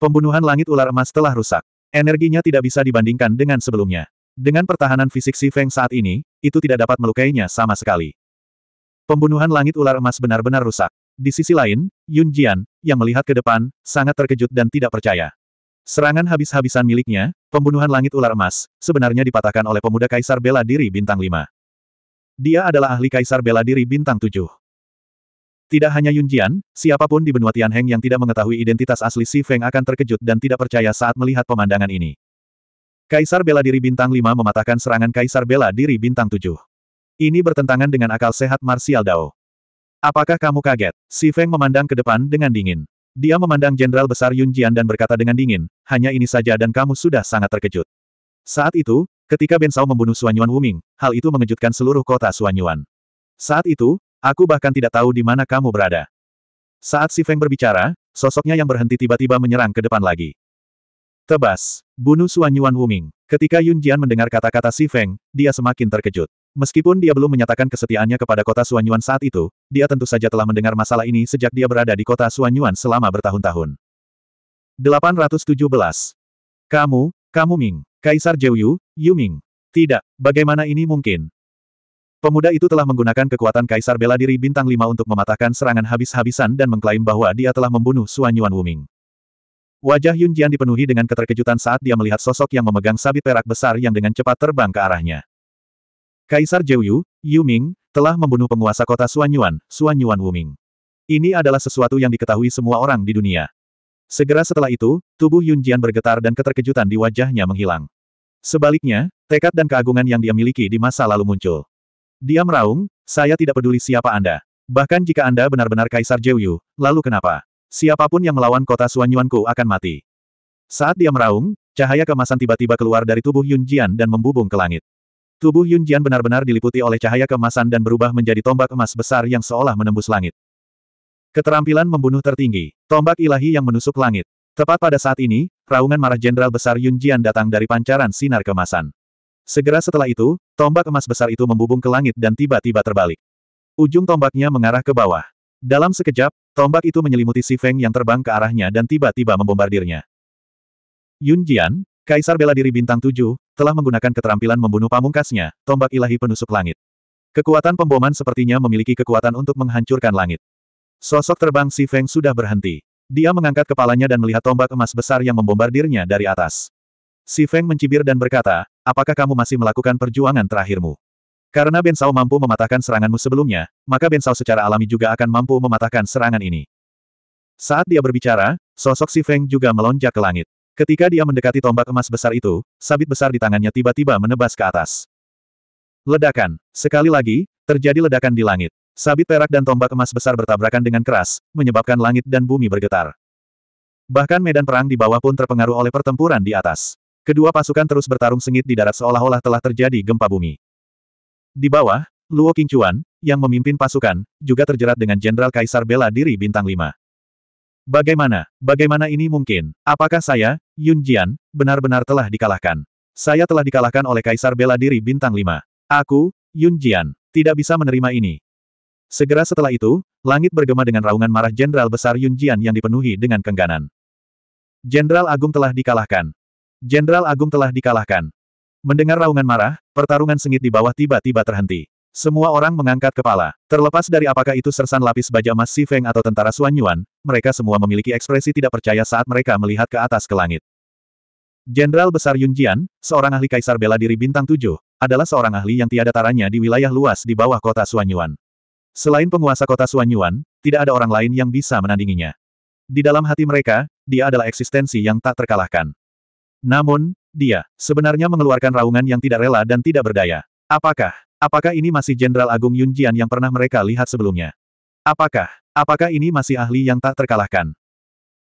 Pembunuhan langit ular emas telah rusak. Energinya tidak bisa dibandingkan dengan sebelumnya. Dengan pertahanan fisik Si Feng saat ini, itu tidak dapat melukainya sama sekali. Pembunuhan langit ular emas benar-benar rusak. Di sisi lain, Yun Jian, yang melihat ke depan, sangat terkejut dan tidak percaya. Serangan habis-habisan miliknya, pembunuhan langit ular emas, sebenarnya dipatahkan oleh pemuda Kaisar Bela Diri Bintang 5. Dia adalah ahli Kaisar Bela Diri Bintang 7. Tidak hanya Yun Jian, siapapun di benua Tianheng yang tidak mengetahui identitas asli Si Feng akan terkejut dan tidak percaya saat melihat pemandangan ini. Kaisar Bela Diri Bintang 5 mematahkan serangan Kaisar Bela Diri Bintang 7. Ini bertentangan dengan akal sehat Martial Dao. Apakah kamu kaget? Si Feng memandang ke depan dengan dingin. Dia memandang Jenderal Besar Yun Jian dan berkata dengan dingin, hanya ini saja dan kamu sudah sangat terkejut. Saat itu, ketika Ben Sao membunuh Suanyuan Wuming, hal itu mengejutkan seluruh kota Suanyuan. Saat itu, aku bahkan tidak tahu di mana kamu berada. Saat Si Feng berbicara, sosoknya yang berhenti tiba-tiba menyerang ke depan lagi. Tebas. Bunuh Suanyuan Wuming. Ketika Yun Jian mendengar kata-kata Si Feng, dia semakin terkejut. Meskipun dia belum menyatakan kesetiaannya kepada kota Suanyuan saat itu, dia tentu saja telah mendengar masalah ini sejak dia berada di kota Suanyuan selama bertahun-tahun. 817. Kamu, kamu Ming. Kaisar Jeuyu, Yu Ming. Tidak, bagaimana ini mungkin? Pemuda itu telah menggunakan kekuatan Kaisar Bela Diri Bintang 5 untuk mematahkan serangan habis-habisan dan mengklaim bahwa dia telah membunuh Suan Yuan Wuming. Wajah Yun Jian dipenuhi dengan keterkejutan saat dia melihat sosok yang memegang sabit perak besar yang dengan cepat terbang ke arahnya. Kaisar Jeuyu, Yu Ming, telah membunuh penguasa kota Suanyuan, Suanyuan Wuming. Ini adalah sesuatu yang diketahui semua orang di dunia. Segera setelah itu, tubuh Yun Jian bergetar dan keterkejutan di wajahnya menghilang. Sebaliknya, tekad dan keagungan yang dia miliki di masa lalu muncul. Dia meraung, saya tidak peduli siapa Anda. Bahkan jika Anda benar-benar Kaisar Jeuyu, lalu kenapa? Siapapun yang melawan kota Suanyuanku akan mati. Saat dia meraung, cahaya kemasan tiba-tiba keluar dari tubuh Yun Jian dan membubung ke langit. Tubuh Yun Jian benar-benar diliputi oleh cahaya kemasan dan berubah menjadi tombak emas besar yang seolah menembus langit. Keterampilan membunuh tertinggi, tombak ilahi yang menusuk langit. Tepat pada saat ini, raungan marah jenderal besar Yun Jian datang dari pancaran sinar kemasan. Segera setelah itu, tombak emas besar itu membubung ke langit dan tiba-tiba terbalik. Ujung tombaknya mengarah ke bawah. Dalam sekejap, Tombak itu menyelimuti Si Feng yang terbang ke arahnya dan tiba-tiba membombardirnya. Yun Jian, Kaisar bela diri bintang tujuh, telah menggunakan keterampilan membunuh pamungkasnya, tombak ilahi penusuk langit. Kekuatan pemboman sepertinya memiliki kekuatan untuk menghancurkan langit. Sosok terbang Si Feng sudah berhenti. Dia mengangkat kepalanya dan melihat tombak emas besar yang membombardirnya dari atas. Si Feng mencibir dan berkata, apakah kamu masih melakukan perjuangan terakhirmu? Karena Ben Bensao mampu mematahkan seranganmu sebelumnya, maka Ben Bensao secara alami juga akan mampu mematahkan serangan ini. Saat dia berbicara, sosok si Feng juga melonjak ke langit. Ketika dia mendekati tombak emas besar itu, sabit besar di tangannya tiba-tiba menebas ke atas. Ledakan. Sekali lagi, terjadi ledakan di langit. Sabit perak dan tombak emas besar bertabrakan dengan keras, menyebabkan langit dan bumi bergetar. Bahkan medan perang di bawah pun terpengaruh oleh pertempuran di atas. Kedua pasukan terus bertarung sengit di darat seolah-olah telah terjadi gempa bumi. Di bawah, Luo Qingchuan, yang memimpin pasukan, juga terjerat dengan Jenderal Kaisar Bela Diri Bintang 5. Bagaimana, bagaimana ini mungkin? Apakah saya, Yun Jian, benar-benar telah dikalahkan? Saya telah dikalahkan oleh Kaisar Bela Diri Bintang 5. Aku, Yun Jian, tidak bisa menerima ini. Segera setelah itu, langit bergema dengan raungan marah Jenderal Besar Yun Jian yang dipenuhi dengan kengganan. Jenderal Agung telah dikalahkan. Jenderal Agung telah dikalahkan. Mendengar raungan marah, pertarungan sengit di bawah tiba-tiba terhenti. Semua orang mengangkat kepala. Terlepas dari apakah itu sersan lapis baja Mas Feng atau tentara Suan Yuan, mereka semua memiliki ekspresi tidak percaya saat mereka melihat ke atas ke langit. Jenderal Besar Yun Jian, seorang ahli kaisar bela diri bintang Tujuh, adalah seorang ahli yang tiada taranya di wilayah luas di bawah kota Suan Yuan. Selain penguasa kota Suan Yuan, tidak ada orang lain yang bisa menandinginya. Di dalam hati mereka, dia adalah eksistensi yang tak terkalahkan. Namun, dia, sebenarnya mengeluarkan raungan yang tidak rela dan tidak berdaya. Apakah, apakah ini masih Jenderal Agung Yunjian yang pernah mereka lihat sebelumnya? Apakah, apakah ini masih ahli yang tak terkalahkan?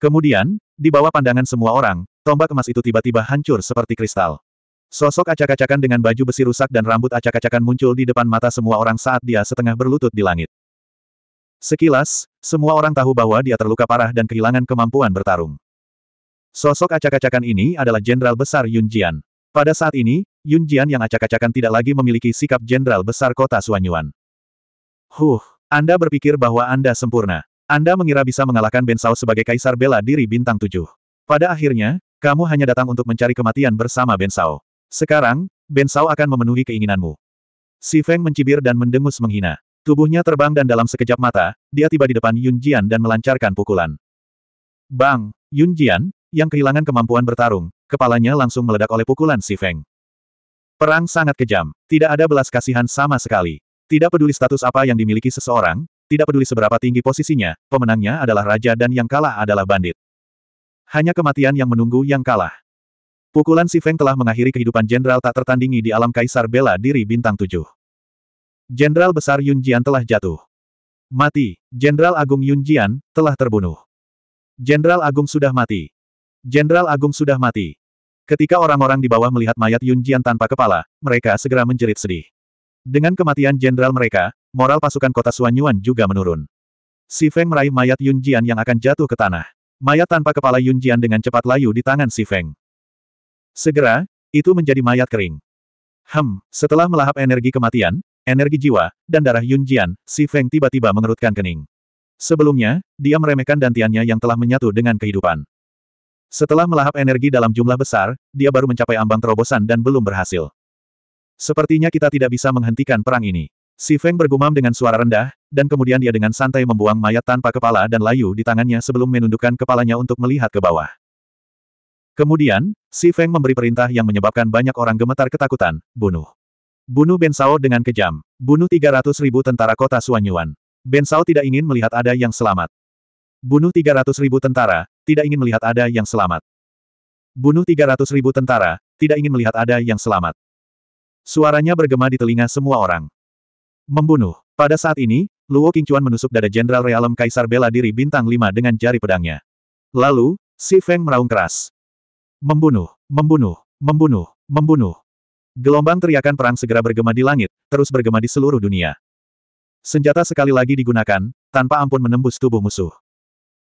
Kemudian, di bawah pandangan semua orang, tombak emas itu tiba-tiba hancur seperti kristal. Sosok acak-acakan dengan baju besi rusak dan rambut acak-acakan muncul di depan mata semua orang saat dia setengah berlutut di langit. Sekilas, semua orang tahu bahwa dia terluka parah dan kehilangan kemampuan bertarung. Sosok acak-acakan ini adalah Jenderal Besar Yun Jian. Pada saat ini, Yun Jian yang acak-acakan tidak lagi memiliki sikap Jenderal Besar Kota Suanyuan. Huh, Anda berpikir bahwa Anda sempurna. Anda mengira bisa mengalahkan Ben Sao sebagai kaisar bela diri bintang tujuh. Pada akhirnya, kamu hanya datang untuk mencari kematian bersama Ben Sao. Sekarang, Ben Sao akan memenuhi keinginanmu. Si Feng mencibir dan mendengus menghina. Tubuhnya terbang dan dalam sekejap mata, dia tiba di depan Yun Jian dan melancarkan pukulan. Bang, Yun Jian, yang kehilangan kemampuan bertarung, kepalanya langsung meledak oleh pukulan si Feng. Perang sangat kejam, tidak ada belas kasihan sama sekali. Tidak peduli status apa yang dimiliki seseorang, tidak peduli seberapa tinggi posisinya, pemenangnya adalah raja dan yang kalah adalah bandit. Hanya kematian yang menunggu yang kalah. Pukulan si Feng telah mengakhiri kehidupan jenderal tak tertandingi di alam kaisar bela diri bintang tujuh. Jenderal besar Yun Jian telah jatuh. Mati, Jenderal Agung Yun Jian, telah terbunuh. Jenderal Agung sudah mati, Jenderal Agung sudah mati. Ketika orang-orang di bawah melihat mayat Yun Jian tanpa kepala, mereka segera menjerit sedih. Dengan kematian jenderal mereka, moral pasukan kota Suanyuan juga menurun. Si Feng meraih mayat Yun Jian yang akan jatuh ke tanah. Mayat tanpa kepala Yun Jian dengan cepat layu di tangan Si Feng. Segera, itu menjadi mayat kering. Hem, setelah melahap energi kematian, energi jiwa, dan darah Yun Jian, Si Feng tiba-tiba mengerutkan kening. Sebelumnya, dia meremehkan dantiannya yang telah menyatu dengan kehidupan. Setelah melahap energi dalam jumlah besar, dia baru mencapai ambang terobosan dan belum berhasil. Sepertinya kita tidak bisa menghentikan perang ini. Si Feng bergumam dengan suara rendah, dan kemudian dia dengan santai membuang mayat tanpa kepala dan layu di tangannya sebelum menundukkan kepalanya untuk melihat ke bawah. Kemudian, Si Feng memberi perintah yang menyebabkan banyak orang gemetar ketakutan, bunuh. Bunuh Ben Sao dengan kejam. Bunuh 300 ribu tentara kota Suanyuan. Ben Sao tidak ingin melihat ada yang selamat. Bunuh 300 ribu tentara, tidak ingin melihat ada yang selamat. Bunuh 300 ribu tentara, tidak ingin melihat ada yang selamat. Suaranya bergema di telinga semua orang. Membunuh. Pada saat ini, Luo Qingchuan menusuk dada Jenderal Realem Kaisar Bela Diri Bintang 5 dengan jari pedangnya. Lalu, si Feng meraung keras. Membunuh, membunuh, membunuh, membunuh. Gelombang teriakan perang segera bergema di langit, terus bergema di seluruh dunia. Senjata sekali lagi digunakan, tanpa ampun menembus tubuh musuh.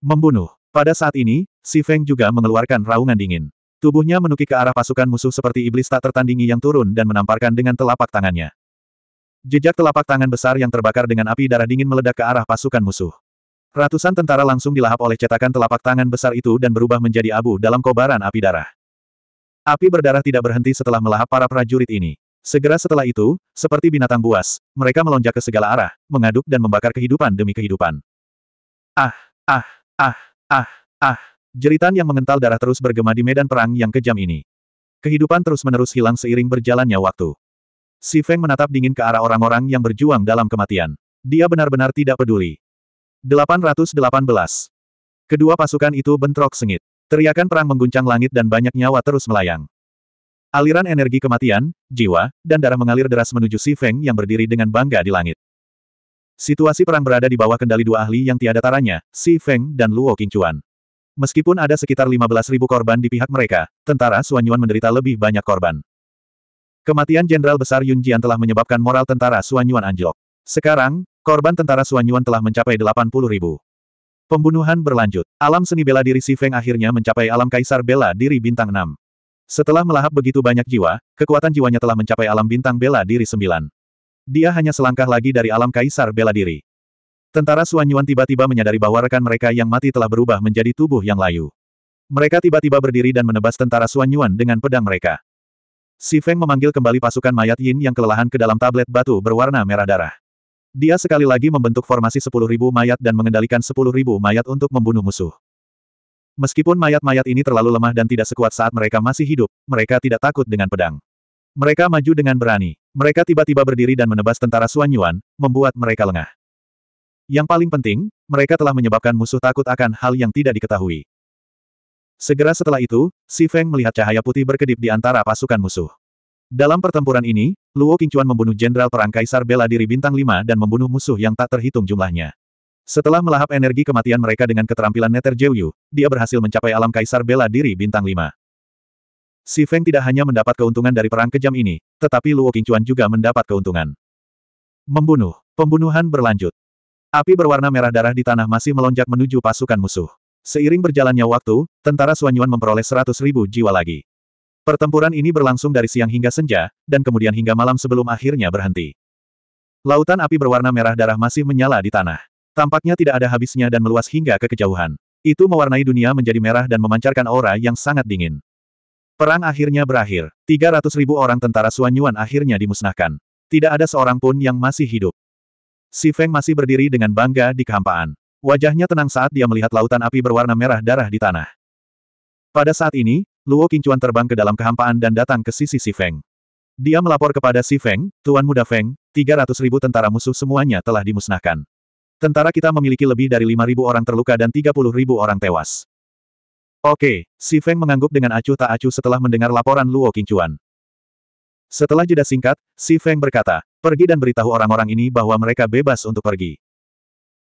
Membunuh. Pada saat ini, Si Feng juga mengeluarkan raungan dingin. Tubuhnya menukik ke arah pasukan musuh seperti iblis tak tertandingi yang turun dan menamparkan dengan telapak tangannya. Jejak telapak tangan besar yang terbakar dengan api darah dingin meledak ke arah pasukan musuh. Ratusan tentara langsung dilahap oleh cetakan telapak tangan besar itu dan berubah menjadi abu dalam kobaran api darah. Api berdarah tidak berhenti setelah melahap para prajurit ini. Segera setelah itu, seperti binatang buas, mereka melonjak ke segala arah, mengaduk dan membakar kehidupan demi kehidupan. Ah, ah, ah. Ah, ah, jeritan yang mengental darah terus bergema di medan perang yang kejam ini. Kehidupan terus-menerus hilang seiring berjalannya waktu. Si Feng menatap dingin ke arah orang-orang yang berjuang dalam kematian. Dia benar-benar tidak peduli. 818. Kedua pasukan itu bentrok sengit. Teriakan perang mengguncang langit dan banyak nyawa terus melayang. Aliran energi kematian, jiwa, dan darah mengalir deras menuju Si Feng yang berdiri dengan bangga di langit. Situasi perang berada di bawah kendali dua ahli yang tiada taranya, Si Feng dan Luo Qingchuan. Meskipun ada sekitar 15.000 korban di pihak mereka, tentara Yuan menderita lebih banyak korban. Kematian Jenderal Besar Yun Jian telah menyebabkan moral tentara Yuan anjlok. Sekarang, korban tentara Yuan telah mencapai 80.000. Pembunuhan berlanjut. Alam seni bela diri Si Feng akhirnya mencapai alam kaisar bela diri bintang 6. Setelah melahap begitu banyak jiwa, kekuatan jiwanya telah mencapai alam bintang bela diri 9. Dia hanya selangkah lagi dari alam kaisar bela diri. Tentara Suanyuan tiba-tiba menyadari bahwa rekan mereka yang mati telah berubah menjadi tubuh yang layu. Mereka tiba-tiba berdiri dan menebas tentara Suanyuan dengan pedang mereka. Si Feng memanggil kembali pasukan mayat Yin yang kelelahan ke dalam tablet batu berwarna merah darah. Dia sekali lagi membentuk formasi 10.000 mayat dan mengendalikan 10.000 mayat untuk membunuh musuh. Meskipun mayat-mayat ini terlalu lemah dan tidak sekuat saat mereka masih hidup, mereka tidak takut dengan pedang. Mereka maju dengan berani. Mereka tiba-tiba berdiri dan menebas tentara Suan Yuan, membuat mereka lengah. Yang paling penting, mereka telah menyebabkan musuh takut akan hal yang tidak diketahui. Segera setelah itu, Si Feng melihat cahaya putih berkedip di antara pasukan musuh. Dalam pertempuran ini, Luo Qingchuan membunuh jenderal perang Kaisar bela diri bintang 5 dan membunuh musuh yang tak terhitung jumlahnya. Setelah melahap energi kematian mereka dengan keterampilan Neter Jeyu, dia berhasil mencapai alam Kaisar bela diri bintang 5. Si Feng tidak hanya mendapat keuntungan dari perang kejam ini, tetapi Luo Qingchuan juga mendapat keuntungan. Membunuh. Pembunuhan berlanjut. Api berwarna merah darah di tanah masih melonjak menuju pasukan musuh. Seiring berjalannya waktu, tentara Suanyuan memperoleh seratus ribu jiwa lagi. Pertempuran ini berlangsung dari siang hingga senja, dan kemudian hingga malam sebelum akhirnya berhenti. Lautan api berwarna merah darah masih menyala di tanah. Tampaknya tidak ada habisnya dan meluas hingga ke kejauhan. Itu mewarnai dunia menjadi merah dan memancarkan aura yang sangat dingin. Perang akhirnya berakhir. 300 ribu orang tentara Suan Yuan akhirnya dimusnahkan. Tidak ada seorang pun yang masih hidup. Si Feng masih berdiri dengan bangga di kehampaan. Wajahnya tenang saat dia melihat lautan api berwarna merah darah di tanah. Pada saat ini, Luo Qingchuan terbang ke dalam kehampaan dan datang ke sisi Si Feng. Dia melapor kepada Si Feng, Tuan Muda Feng, 300 ribu tentara musuh semuanya telah dimusnahkan. Tentara kita memiliki lebih dari 5.000 orang terluka dan 30.000 orang tewas. Oke, Si Feng mengangguk dengan acuh tak acuh setelah mendengar laporan Luo Qingchuan. Setelah jeda singkat, Si Feng berkata, pergi dan beritahu orang-orang ini bahwa mereka bebas untuk pergi.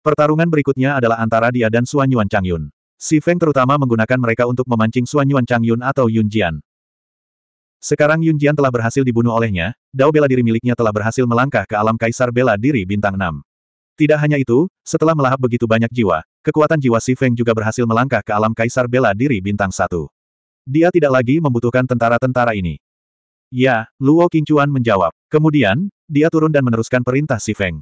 Pertarungan berikutnya adalah antara dia dan Suan Yuan Changyun. Si Feng terutama menggunakan mereka untuk memancing Suan Yuan Changyun atau Yun Jian. Sekarang Yun Jian telah berhasil dibunuh olehnya, dao bela diri miliknya telah berhasil melangkah ke alam kaisar bela diri bintang 6. Tidak hanya itu, setelah melahap begitu banyak jiwa, Kekuatan jiwa Si Feng juga berhasil melangkah ke alam kaisar bela diri bintang satu. Dia tidak lagi membutuhkan tentara-tentara ini. Ya, Luo Qingchuan menjawab. Kemudian, dia turun dan meneruskan perintah Si Feng.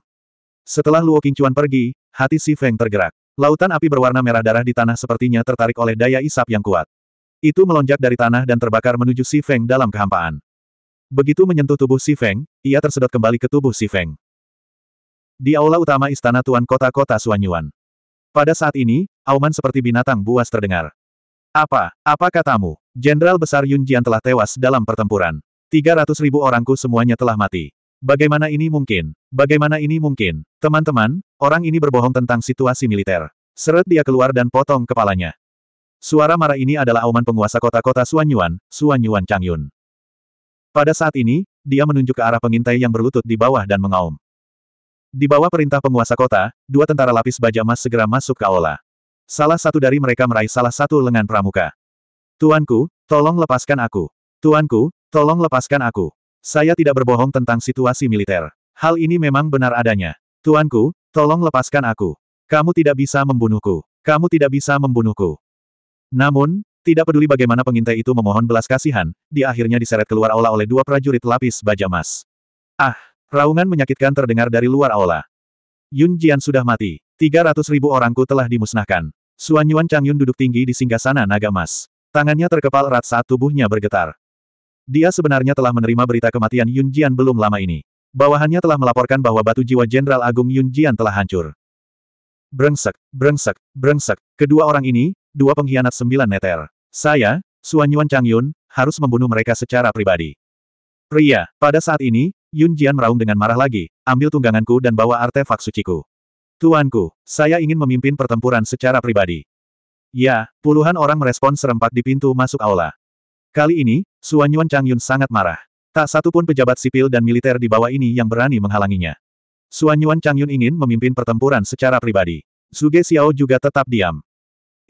Setelah Luo Qingchuan pergi, hati Si Feng tergerak. Lautan api berwarna merah darah di tanah sepertinya tertarik oleh daya isap yang kuat. Itu melonjak dari tanah dan terbakar menuju Si Feng dalam kehampaan. Begitu menyentuh tubuh Si Feng, ia tersedot kembali ke tubuh Si Feng. Di aula utama istana Tuan Kota Kota Suanyuan. Pada saat ini, auman seperti binatang buas terdengar. Apa, apa katamu? Jenderal besar Yun Jian telah tewas dalam pertempuran. 300 ribu orangku semuanya telah mati. Bagaimana ini mungkin? Bagaimana ini mungkin? Teman-teman, orang ini berbohong tentang situasi militer. Seret dia keluar dan potong kepalanya. Suara marah ini adalah auman penguasa kota-kota Suanyuan, Suanyuan Changyun. Pada saat ini, dia menunjuk ke arah pengintai yang berlutut di bawah dan mengaum. Di bawah perintah penguasa kota, dua tentara lapis baja emas segera masuk ke aula. Salah satu dari mereka meraih salah satu lengan pramuka. Tuanku, tolong lepaskan aku. Tuanku, tolong lepaskan aku. Saya tidak berbohong tentang situasi militer. Hal ini memang benar adanya. Tuanku, tolong lepaskan aku. Kamu tidak bisa membunuhku. Kamu tidak bisa membunuhku. Namun, tidak peduli bagaimana pengintai itu memohon belas kasihan, dia akhirnya diseret keluar aula oleh dua prajurit lapis baja emas. Ah! Raungan menyakitkan terdengar dari luar aula. Yun Jian sudah mati. 300 ribu orangku telah dimusnahkan. Suan Yuan Chang Yun duduk tinggi di singgasana naga emas. Tangannya terkepal erat saat tubuhnya bergetar. Dia sebenarnya telah menerima berita kematian Yun Jian belum lama ini. Bawahannya telah melaporkan bahwa batu jiwa Jenderal Agung Yun Jian telah hancur. Brengsek, brengsek, brengsek. Kedua orang ini, dua pengkhianat sembilan neter. Saya, Suanyuan Changyun, harus membunuh mereka secara pribadi. Pria, pada saat ini, Yun Jian meraung dengan marah lagi, ambil tungganganku dan bawa artefak suciku. Tuanku, saya ingin memimpin pertempuran secara pribadi. Ya, puluhan orang merespon serempak di pintu masuk aula. Kali ini, Suan Yuan Chang Yun sangat marah. Tak satu pun pejabat sipil dan militer di bawah ini yang berani menghalanginya. Suan Yuan Chang Yun ingin memimpin pertempuran secara pribadi. Suge Xiao juga tetap diam.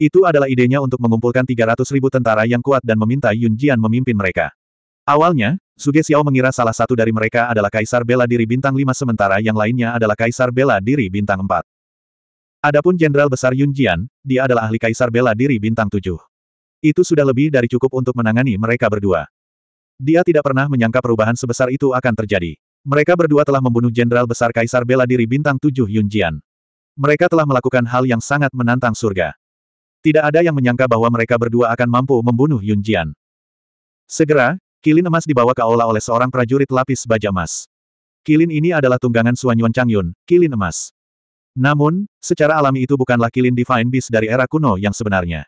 Itu adalah idenya untuk mengumpulkan 300 ribu tentara yang kuat dan meminta Yun Jian memimpin mereka. Awalnya, Suge Xiao mengira salah satu dari mereka adalah Kaisar Bela Diri Bintang 5 sementara yang lainnya adalah Kaisar Bela Diri Bintang 4. Adapun Jenderal Besar Yun Jian, dia adalah ahli Kaisar Bela Diri Bintang 7. Itu sudah lebih dari cukup untuk menangani mereka berdua. Dia tidak pernah menyangka perubahan sebesar itu akan terjadi. Mereka berdua telah membunuh Jenderal Besar Kaisar Bela Diri Bintang 7 Yun Jian. Mereka telah melakukan hal yang sangat menantang surga. Tidak ada yang menyangka bahwa mereka berdua akan mampu membunuh Yun Jian. Segera, Kilin emas dibawa ke aula oleh seorang prajurit lapis baja emas. Kilin ini adalah tunggangan Suanyuan Changyun, kilin emas. Namun, secara alami itu bukanlah kilin Divine Beast dari era kuno yang sebenarnya.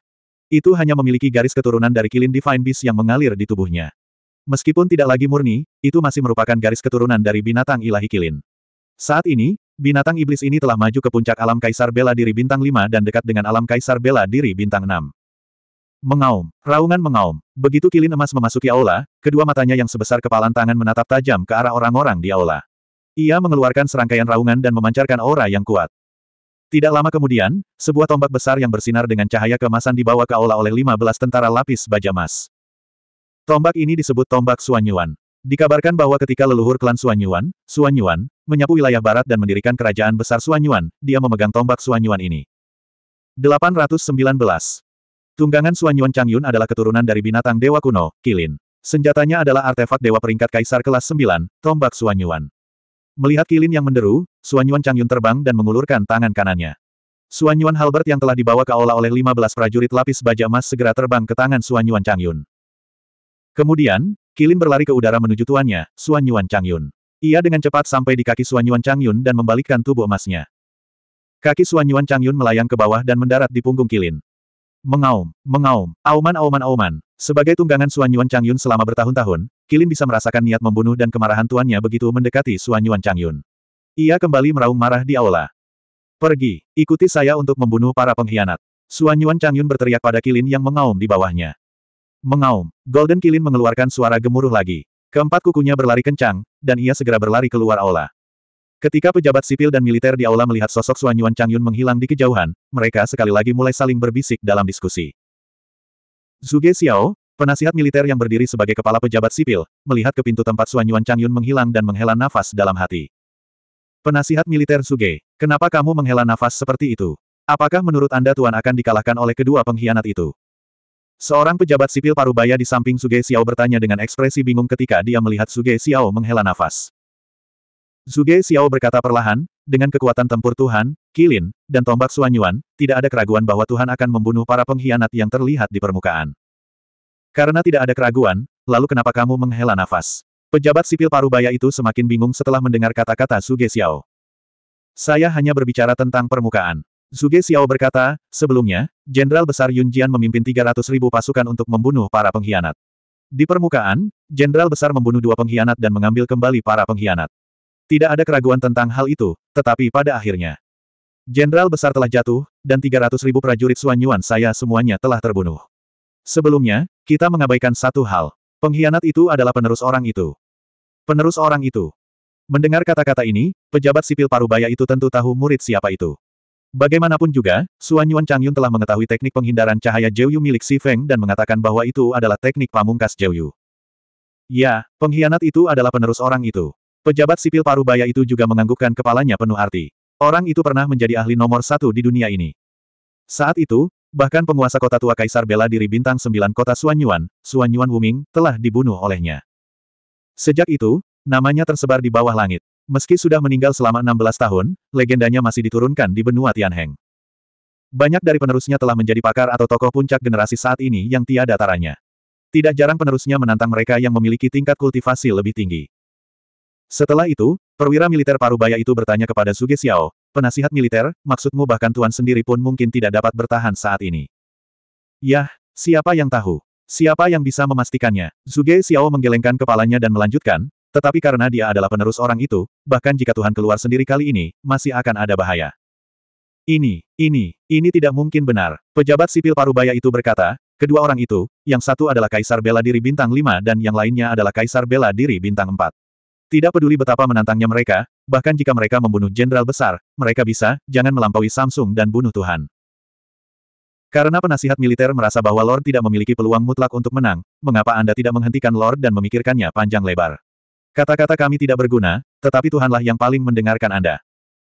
Itu hanya memiliki garis keturunan dari kilin Divine Beast yang mengalir di tubuhnya. Meskipun tidak lagi murni, itu masih merupakan garis keturunan dari binatang ilahi kilin. Saat ini, binatang iblis ini telah maju ke puncak alam kaisar bela diri bintang 5 dan dekat dengan alam kaisar bela diri bintang 6. Mengaum. Raungan mengaum. Begitu kilin emas memasuki aula, kedua matanya yang sebesar kepalan tangan menatap tajam ke arah orang-orang di aula. Ia mengeluarkan serangkaian raungan dan memancarkan aura yang kuat. Tidak lama kemudian, sebuah tombak besar yang bersinar dengan cahaya kemasan dibawa ke aula oleh 15 tentara lapis baja emas. Tombak ini disebut tombak Suanyuan. Dikabarkan bahwa ketika leluhur klan Suanyuan, Suanyuan, menyapu wilayah barat dan mendirikan kerajaan besar Suanyuan, dia memegang tombak Suanyuan ini. 819. Tunggangan Suanyuan Changyun adalah keturunan dari binatang dewa kuno, Kilin. Senjatanya adalah artefak dewa peringkat kaisar kelas 9, tombak Suanyuan. Melihat Kilin yang menderu, Suanyuan Changyun terbang dan mengulurkan tangan kanannya. Suanyuan Halbert yang telah dibawa ke aula oleh 15 prajurit lapis baja emas segera terbang ke tangan Suanyuan Changyun. Kemudian, Kilin berlari ke udara menuju tuannya, Suanyuan Changyun. Ia dengan cepat sampai di kaki Suanyuan Changyun dan membalikkan tubuh emasnya. Kaki Suanyuan Changyun melayang ke bawah dan mendarat di punggung Kilin. Mengaum, mengaum, auman auman auman. Sebagai tunggangan Suan Yuan Chang Yun selama bertahun-tahun, Kilin bisa merasakan niat membunuh dan kemarahan tuannya begitu mendekati Suan Yuan Chang Yun. Ia kembali meraung marah di aula. Pergi, ikuti saya untuk membunuh para pengkhianat. Suan Yuan Chang Yun berteriak pada Kilin yang mengaum di bawahnya. Mengaum, Golden Kilin mengeluarkan suara gemuruh lagi. Keempat kukunya berlari kencang, dan ia segera berlari keluar aula. Ketika pejabat sipil dan militer di aula melihat sosok Suan Yuan Chang Yun menghilang di kejauhan, mereka sekali lagi mulai saling berbisik dalam diskusi. Zuge Xiao, penasihat militer yang berdiri sebagai kepala pejabat sipil, melihat ke pintu tempat Suan Yuan Chang Yun menghilang dan menghela nafas dalam hati. Penasihat militer Zuge, kenapa kamu menghela nafas seperti itu? Apakah menurut Anda Tuan akan dikalahkan oleh kedua pengkhianat itu? Seorang pejabat sipil parubaya di samping Suge Xiao bertanya dengan ekspresi bingung ketika dia melihat Suge Xiao menghela nafas. Zuge Xiao berkata perlahan, dengan kekuatan tempur Tuhan, kilin, dan tombak suanyuan, tidak ada keraguan bahwa Tuhan akan membunuh para pengkhianat yang terlihat di permukaan. Karena tidak ada keraguan, lalu kenapa kamu menghela nafas? Pejabat sipil Parubaya itu semakin bingung setelah mendengar kata-kata Zuge Xiao. Saya hanya berbicara tentang permukaan. Zuge Xiao berkata, sebelumnya, Jenderal Besar Yun Jian memimpin 300 ribu pasukan untuk membunuh para pengkhianat. Di permukaan, Jenderal Besar membunuh dua pengkhianat dan mengambil kembali para pengkhianat. Tidak ada keraguan tentang hal itu, tetapi pada akhirnya. Jenderal besar telah jatuh, dan 300 ribu prajurit Suan Yuan saya semuanya telah terbunuh. Sebelumnya, kita mengabaikan satu hal. Pengkhianat itu adalah penerus orang itu. Penerus orang itu. Mendengar kata-kata ini, pejabat sipil Parubaya itu tentu tahu murid siapa itu. Bagaimanapun juga, Suan Suanyuan Changyun telah mengetahui teknik penghindaran cahaya Jeuyu milik Si Feng dan mengatakan bahwa itu adalah teknik pamungkas Jeuyu. Ya, pengkhianat itu adalah penerus orang itu. Pejabat sipil Parubaya itu juga menganggukkan kepalanya penuh arti. Orang itu pernah menjadi ahli nomor satu di dunia ini. Saat itu, bahkan penguasa kota tua Kaisar bela diri bintang sembilan kota Suanyuan, Suanyuan Wuming, telah dibunuh olehnya. Sejak itu, namanya tersebar di bawah langit. Meski sudah meninggal selama 16 tahun, legendanya masih diturunkan di benua Tianheng. Banyak dari penerusnya telah menjadi pakar atau tokoh puncak generasi saat ini yang tiada taranya. Tidak jarang penerusnya menantang mereka yang memiliki tingkat kultivasi lebih tinggi. Setelah itu, perwira militer parubaya itu bertanya kepada Suge Xiao, penasihat militer, maksudmu bahkan Tuan sendiri pun mungkin tidak dapat bertahan saat ini. Yah, siapa yang tahu? Siapa yang bisa memastikannya? Suge Xiao menggelengkan kepalanya dan melanjutkan, tetapi karena dia adalah penerus orang itu, bahkan jika Tuhan keluar sendiri kali ini, masih akan ada bahaya. Ini, ini, ini tidak mungkin benar. Pejabat sipil parubaya itu berkata, kedua orang itu, yang satu adalah Kaisar Bela Diri Bintang 5 dan yang lainnya adalah Kaisar Bela Diri Bintang 4. Tidak peduli betapa menantangnya mereka, bahkan jika mereka membunuh jenderal besar, mereka bisa, jangan melampaui Samsung dan bunuh Tuhan. Karena penasihat militer merasa bahwa Lord tidak memiliki peluang mutlak untuk menang, mengapa Anda tidak menghentikan Lord dan memikirkannya panjang lebar? Kata-kata kami tidak berguna, tetapi Tuhanlah yang paling mendengarkan Anda.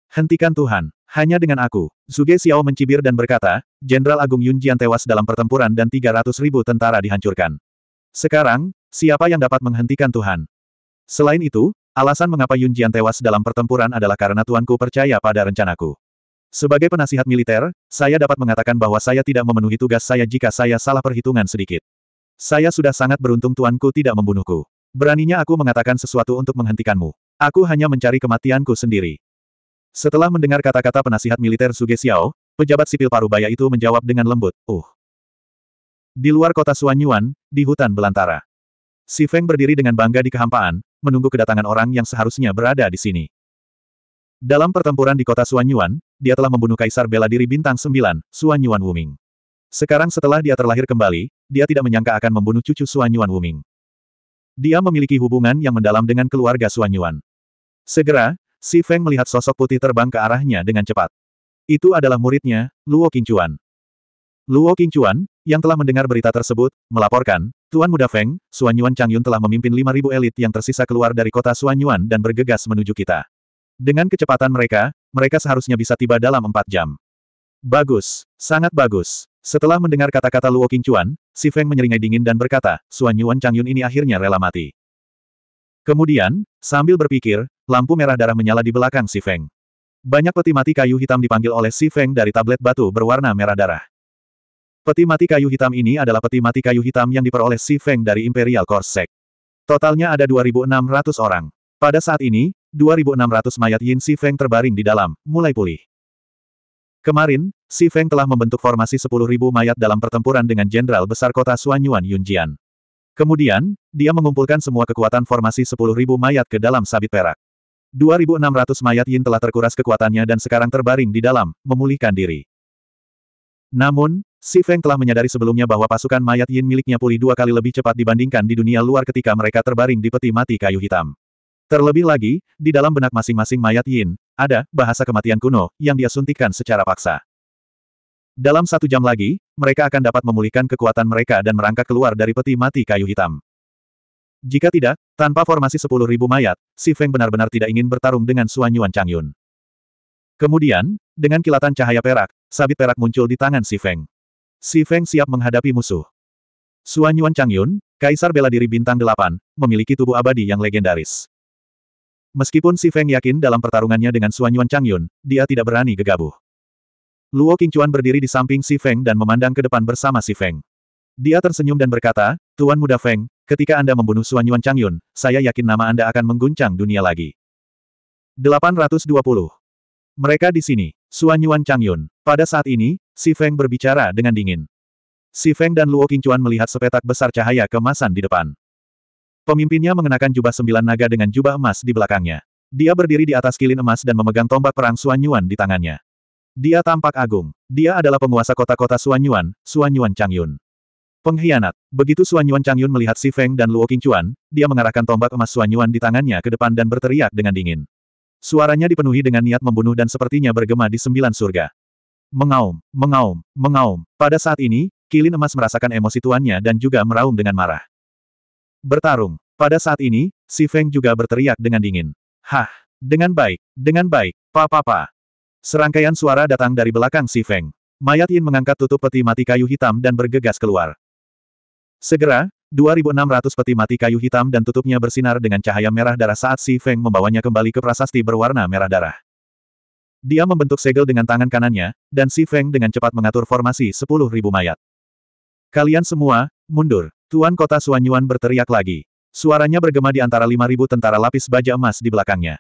Hentikan Tuhan, hanya dengan aku. Zuge Xiao mencibir dan berkata, Jenderal Agung Yunjian tewas dalam pertempuran dan 300 ribu tentara dihancurkan. Sekarang, siapa yang dapat menghentikan Tuhan? Selain itu, alasan mengapa Yun Jian tewas dalam pertempuran adalah karena tuanku percaya pada rencanaku. Sebagai penasihat militer, saya dapat mengatakan bahwa saya tidak memenuhi tugas saya jika saya salah perhitungan sedikit. Saya sudah sangat beruntung tuanku tidak membunuhku. Beraninya aku mengatakan sesuatu untuk menghentikanmu. Aku hanya mencari kematianku sendiri. Setelah mendengar kata-kata penasihat militer Suge Xiao, pejabat sipil Parubaya itu menjawab dengan lembut, Uh. Di luar kota Suanyuan, di hutan belantara. Si Feng berdiri dengan bangga di kehampaan, menunggu kedatangan orang yang seharusnya berada di sini. Dalam pertempuran di kota Suanyuan, dia telah membunuh Kaisar Bela Diri Bintang 9, Suanyuan Wuming. Sekarang setelah dia terlahir kembali, dia tidak menyangka akan membunuh cucu Suanyuan Wuming. Dia memiliki hubungan yang mendalam dengan keluarga Suanyuan. Segera, Si Feng melihat sosok putih terbang ke arahnya dengan cepat. Itu adalah muridnya, Luo Qingchuan. Luo Qingchuan, yang telah mendengar berita tersebut, melaporkan, Tuan Muda Feng, Suan Yuan Chang Yun telah memimpin 5.000 elit yang tersisa keluar dari kota Suan Yuan dan bergegas menuju kita. Dengan kecepatan mereka, mereka seharusnya bisa tiba dalam 4 jam. Bagus, sangat bagus. Setelah mendengar kata-kata Luo Chuan, si Feng menyeringai dingin dan berkata, Suan Yuan Chang Yun ini akhirnya rela mati. Kemudian, sambil berpikir, lampu merah darah menyala di belakang si Feng. Banyak peti mati kayu hitam dipanggil oleh si Feng dari tablet batu berwarna merah darah. Peti mati kayu hitam ini adalah peti mati kayu hitam yang diperoleh Si Feng dari Imperial Corsac. Totalnya ada 2.600 orang. Pada saat ini, 2.600 mayat Yin Si Feng terbaring di dalam, mulai pulih. Kemarin, Si Feng telah membentuk formasi 10.000 mayat dalam pertempuran dengan Jenderal Besar Kota Suanyuan Yunjian. Kemudian, dia mengumpulkan semua kekuatan formasi 10.000 mayat ke dalam sabit perak. 2.600 mayat Yin telah terkuras kekuatannya dan sekarang terbaring di dalam, memulihkan diri. Namun, Si Feng telah menyadari sebelumnya bahwa pasukan mayat Yin miliknya pulih dua kali lebih cepat dibandingkan di dunia luar ketika mereka terbaring di peti mati kayu hitam. Terlebih lagi, di dalam benak masing-masing mayat Yin, ada bahasa kematian kuno yang dia suntikan secara paksa. Dalam satu jam lagi, mereka akan dapat memulihkan kekuatan mereka dan merangkak keluar dari peti mati kayu hitam. Jika tidak, tanpa formasi sepuluh ribu mayat, Si Feng benar-benar tidak ingin bertarung dengan Suan Yuan Chang Yun. Kemudian, dengan kilatan cahaya perak, sabit perak muncul di tangan Si Feng. Si Feng siap menghadapi musuh. Suan Yuan Changyun, Kaisar bela diri bintang delapan, memiliki tubuh abadi yang legendaris. Meskipun Si Feng yakin dalam pertarungannya dengan Suan Yuan Changyun, dia tidak berani gegabah. Luo Qingchuan berdiri di samping Si Feng dan memandang ke depan bersama Si Feng. Dia tersenyum dan berkata, Tuan Muda Feng, ketika Anda membunuh Suan Yuan Changyun, saya yakin nama Anda akan mengguncang dunia lagi. 820. Mereka di sini, Suan Yuan Changyun, pada saat ini, Si Feng berbicara dengan dingin. Si Feng dan Luo Qingchuan melihat sepetak besar cahaya kemasan di depan. Pemimpinnya mengenakan jubah sembilan naga dengan jubah emas di belakangnya. Dia berdiri di atas kilin emas dan memegang tombak perang Suanyuan di tangannya. Dia tampak agung. Dia adalah penguasa kota-kota Suanyuan, Suanyuan Changyun. Pengkhianat. Begitu Suanyuan Changyun melihat Si Feng dan Luo Qingchuan, dia mengarahkan tombak emas Suanyuan di tangannya ke depan dan berteriak dengan dingin. Suaranya dipenuhi dengan niat membunuh dan sepertinya bergema di sembilan surga. Mengaum, mengaum, mengaum. Pada saat ini, kilin emas merasakan emosi tuannya dan juga meraung dengan marah. Bertarung. Pada saat ini, si Feng juga berteriak dengan dingin. Hah, dengan baik, dengan baik, Papa, pa Serangkaian suara datang dari belakang si Feng. Mayat Yin mengangkat tutup peti mati kayu hitam dan bergegas keluar. Segera, 2600 peti mati kayu hitam dan tutupnya bersinar dengan cahaya merah darah saat si Feng membawanya kembali ke prasasti berwarna merah darah. Dia membentuk segel dengan tangan kanannya, dan Si Feng dengan cepat mengatur formasi sepuluh ribu mayat. Kalian semua, mundur. Tuan kota Suanyuan berteriak lagi. Suaranya bergema di antara lima ribu tentara lapis baja emas di belakangnya.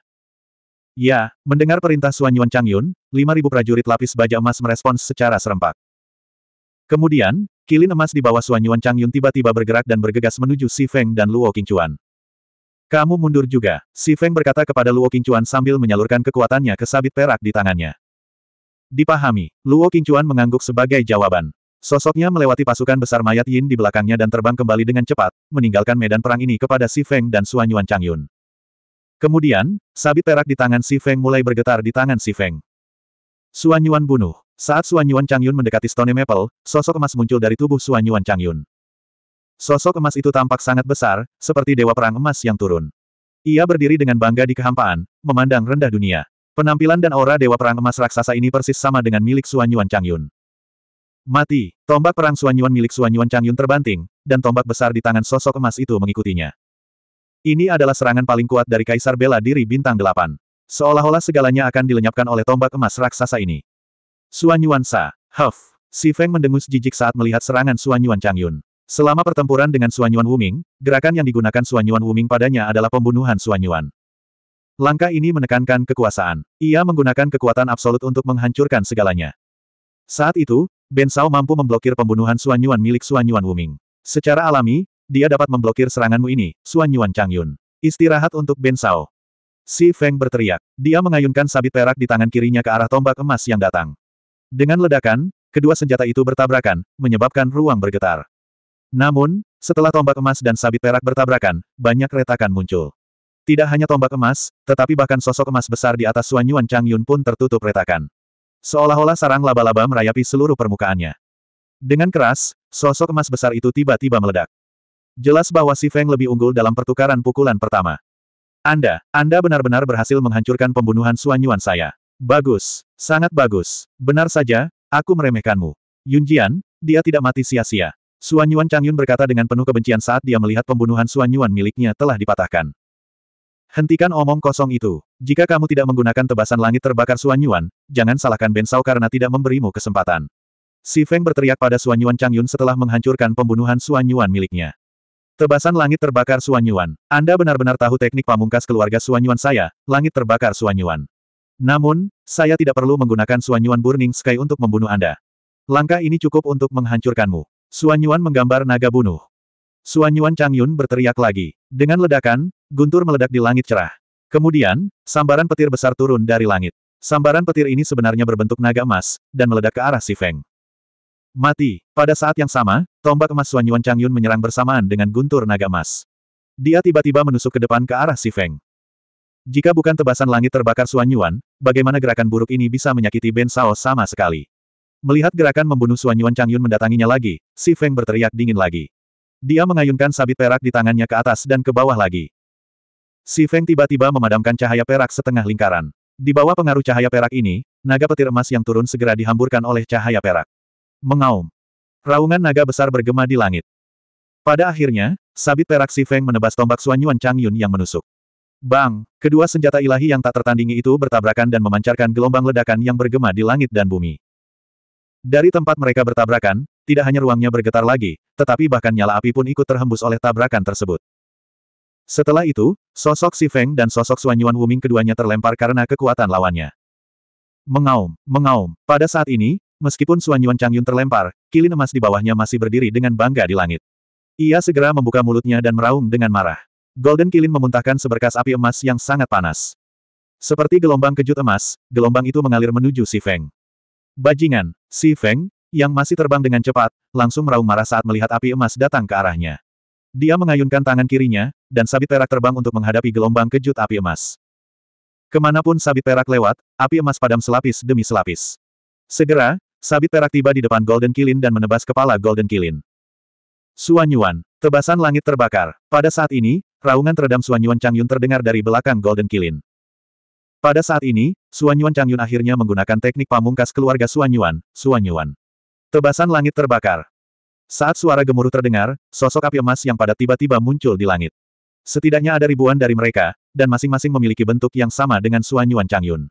Ya, mendengar perintah Suanyuan Changyun, lima ribu prajurit lapis baja emas merespons secara serempak. Kemudian, kilin emas di bawah Suanyuan Changyun tiba-tiba bergerak dan bergegas menuju Si Feng dan Luo Qingchuan. Kamu mundur juga, Si Feng berkata kepada Luo Qingchuan sambil menyalurkan kekuatannya ke sabit perak di tangannya. Dipahami, Luo Qingchuan mengangguk sebagai jawaban. Sosoknya melewati pasukan besar mayat Yin di belakangnya dan terbang kembali dengan cepat, meninggalkan medan perang ini kepada Si Feng dan Suan Yuan Changyun. Kemudian, sabit perak di tangan Si Feng mulai bergetar di tangan Si Feng. Suan Yuan bunuh. Saat Suan Yuan Changyun mendekati Stone Maple, sosok emas muncul dari tubuh Suan Yuan Changyun. Sosok emas itu tampak sangat besar, seperti dewa perang emas yang turun. Ia berdiri dengan bangga di kehampaan, memandang rendah dunia. Penampilan dan aura dewa perang emas raksasa ini persis sama dengan milik Suan Yuan Changyun. Mati, tombak perang Suan Yuan milik Suan Yuan Changyun terbanting, dan tombak besar di tangan sosok emas itu mengikutinya. Ini adalah serangan paling kuat dari Kaisar Bela Diri Bintang Delapan. Seolah-olah segalanya akan dilenyapkan oleh tombak emas raksasa ini. Suan Yuan Sa, Huff, Si Feng mendengus jijik saat melihat serangan Suan Yuan Changyun. Selama pertempuran dengan Suanyuan Wuming, gerakan yang digunakan Suanyuan Wuming padanya adalah pembunuhan Suanyuan. Langkah ini menekankan kekuasaan. Ia menggunakan kekuatan absolut untuk menghancurkan segalanya. Saat itu, Ben Shao mampu memblokir pembunuhan Suanyuan milik Suanyuan Wuming. Secara alami, dia dapat memblokir seranganmu ini, Suanyuan Changyun. Istirahat untuk Ben Shao. Si Feng berteriak. Dia mengayunkan sabit perak di tangan kirinya ke arah tombak emas yang datang. Dengan ledakan, kedua senjata itu bertabrakan, menyebabkan ruang bergetar. Namun, setelah tombak emas dan sabit perak bertabrakan, banyak retakan muncul. Tidak hanya tombak emas, tetapi bahkan sosok emas besar di atas Suan Yuan Chang Yun pun tertutup retakan. Seolah-olah sarang laba-laba merayapi seluruh permukaannya. Dengan keras, sosok emas besar itu tiba-tiba meledak. Jelas bahwa Si Feng lebih unggul dalam pertukaran pukulan pertama. Anda, Anda benar-benar berhasil menghancurkan pembunuhan Suan Yuan saya. Bagus, sangat bagus. Benar saja, aku meremehkanmu. Yunjian, dia tidak mati sia-sia. Suan Yuan Changyun berkata dengan penuh kebencian saat dia melihat pembunuhan Suan Yuan miliknya telah dipatahkan. Hentikan omong kosong itu. Jika kamu tidak menggunakan tebasan langit terbakar Suan Yuan, jangan salahkan Ben Sao karena tidak memberimu kesempatan. Si Feng berteriak pada Suan Yuan Changyun setelah menghancurkan pembunuhan Suan Yuan miliknya. Tebasan langit terbakar Suan Yuan. Anda benar-benar tahu teknik pamungkas keluarga Suan Yuan saya, langit terbakar Suan Yuan. Namun, saya tidak perlu menggunakan Suan Yuan Burning Sky untuk membunuh Anda. Langkah ini cukup untuk menghancurkanmu. Suan Yuan menggambar naga bunuh. Suan Yuan Chang berteriak lagi. Dengan ledakan, guntur meledak di langit cerah. Kemudian, sambaran petir besar turun dari langit. Sambaran petir ini sebenarnya berbentuk naga emas, dan meledak ke arah si Feng. Mati. Pada saat yang sama, tombak emas Suan Yuan Chang menyerang bersamaan dengan guntur naga emas. Dia tiba-tiba menusuk ke depan ke arah si Feng. Jika bukan tebasan langit terbakar Suan Yuan, bagaimana gerakan buruk ini bisa menyakiti Ben Sao sama sekali? Melihat gerakan membunuh Suan Yuan Chang mendatanginya lagi, Si Feng berteriak dingin lagi. Dia mengayunkan sabit perak di tangannya ke atas dan ke bawah lagi. Si Feng tiba-tiba memadamkan cahaya perak setengah lingkaran. Di bawah pengaruh cahaya perak ini, naga petir emas yang turun segera dihamburkan oleh cahaya perak. Mengaum. Raungan naga besar bergema di langit. Pada akhirnya, sabit perak Si Feng menebas tombak Suan Yuan Chang yang menusuk. Bang, kedua senjata ilahi yang tak tertandingi itu bertabrakan dan memancarkan gelombang ledakan yang bergema di langit dan bumi. Dari tempat mereka bertabrakan, tidak hanya ruangnya bergetar lagi, tetapi bahkan nyala api pun ikut terhembus oleh tabrakan tersebut. Setelah itu, sosok Si Feng dan sosok Suanyuan Wuming keduanya terlempar karena kekuatan lawannya. Mengaum, mengaum. Pada saat ini, meskipun Suanyuan Changyun terlempar, kilin emas di bawahnya masih berdiri dengan bangga di langit. Ia segera membuka mulutnya dan meraung dengan marah. Golden Kilin memuntahkan seberkas api emas yang sangat panas. Seperti gelombang kejut emas, gelombang itu mengalir menuju Si Feng. Bajingan, si Feng, yang masih terbang dengan cepat, langsung meraung marah saat melihat api emas datang ke arahnya. Dia mengayunkan tangan kirinya, dan sabit perak terbang untuk menghadapi gelombang kejut api emas. Kemanapun sabit perak lewat, api emas padam selapis demi selapis. Segera, sabit perak tiba di depan Golden Kilin dan menebas kepala Golden Kilin. Suanyuan, tebasan langit terbakar. Pada saat ini, raungan teredam Suanyuan Yuan Chang Yun terdengar dari belakang Golden Kilin. Pada saat ini, Suanyuan Changyun akhirnya menggunakan teknik pamungkas keluarga Suanyuan, Suanyuan. Tebasan langit terbakar. Saat suara gemuruh terdengar, sosok api emas yang pada tiba-tiba muncul di langit. Setidaknya ada ribuan dari mereka, dan masing-masing memiliki bentuk yang sama dengan Suanyuan Changyun.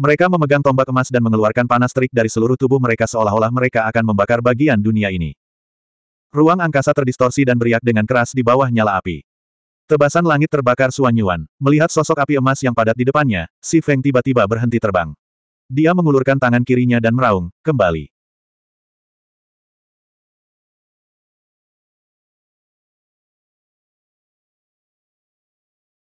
Mereka memegang tombak emas dan mengeluarkan panas terik dari seluruh tubuh mereka seolah-olah mereka akan membakar bagian dunia ini. Ruang angkasa terdistorsi dan beriak dengan keras di bawah nyala api. Tebasan langit terbakar Suanyuan Melihat sosok api emas yang padat di depannya, Si Feng tiba-tiba berhenti terbang. Dia mengulurkan tangan kirinya dan meraung, kembali.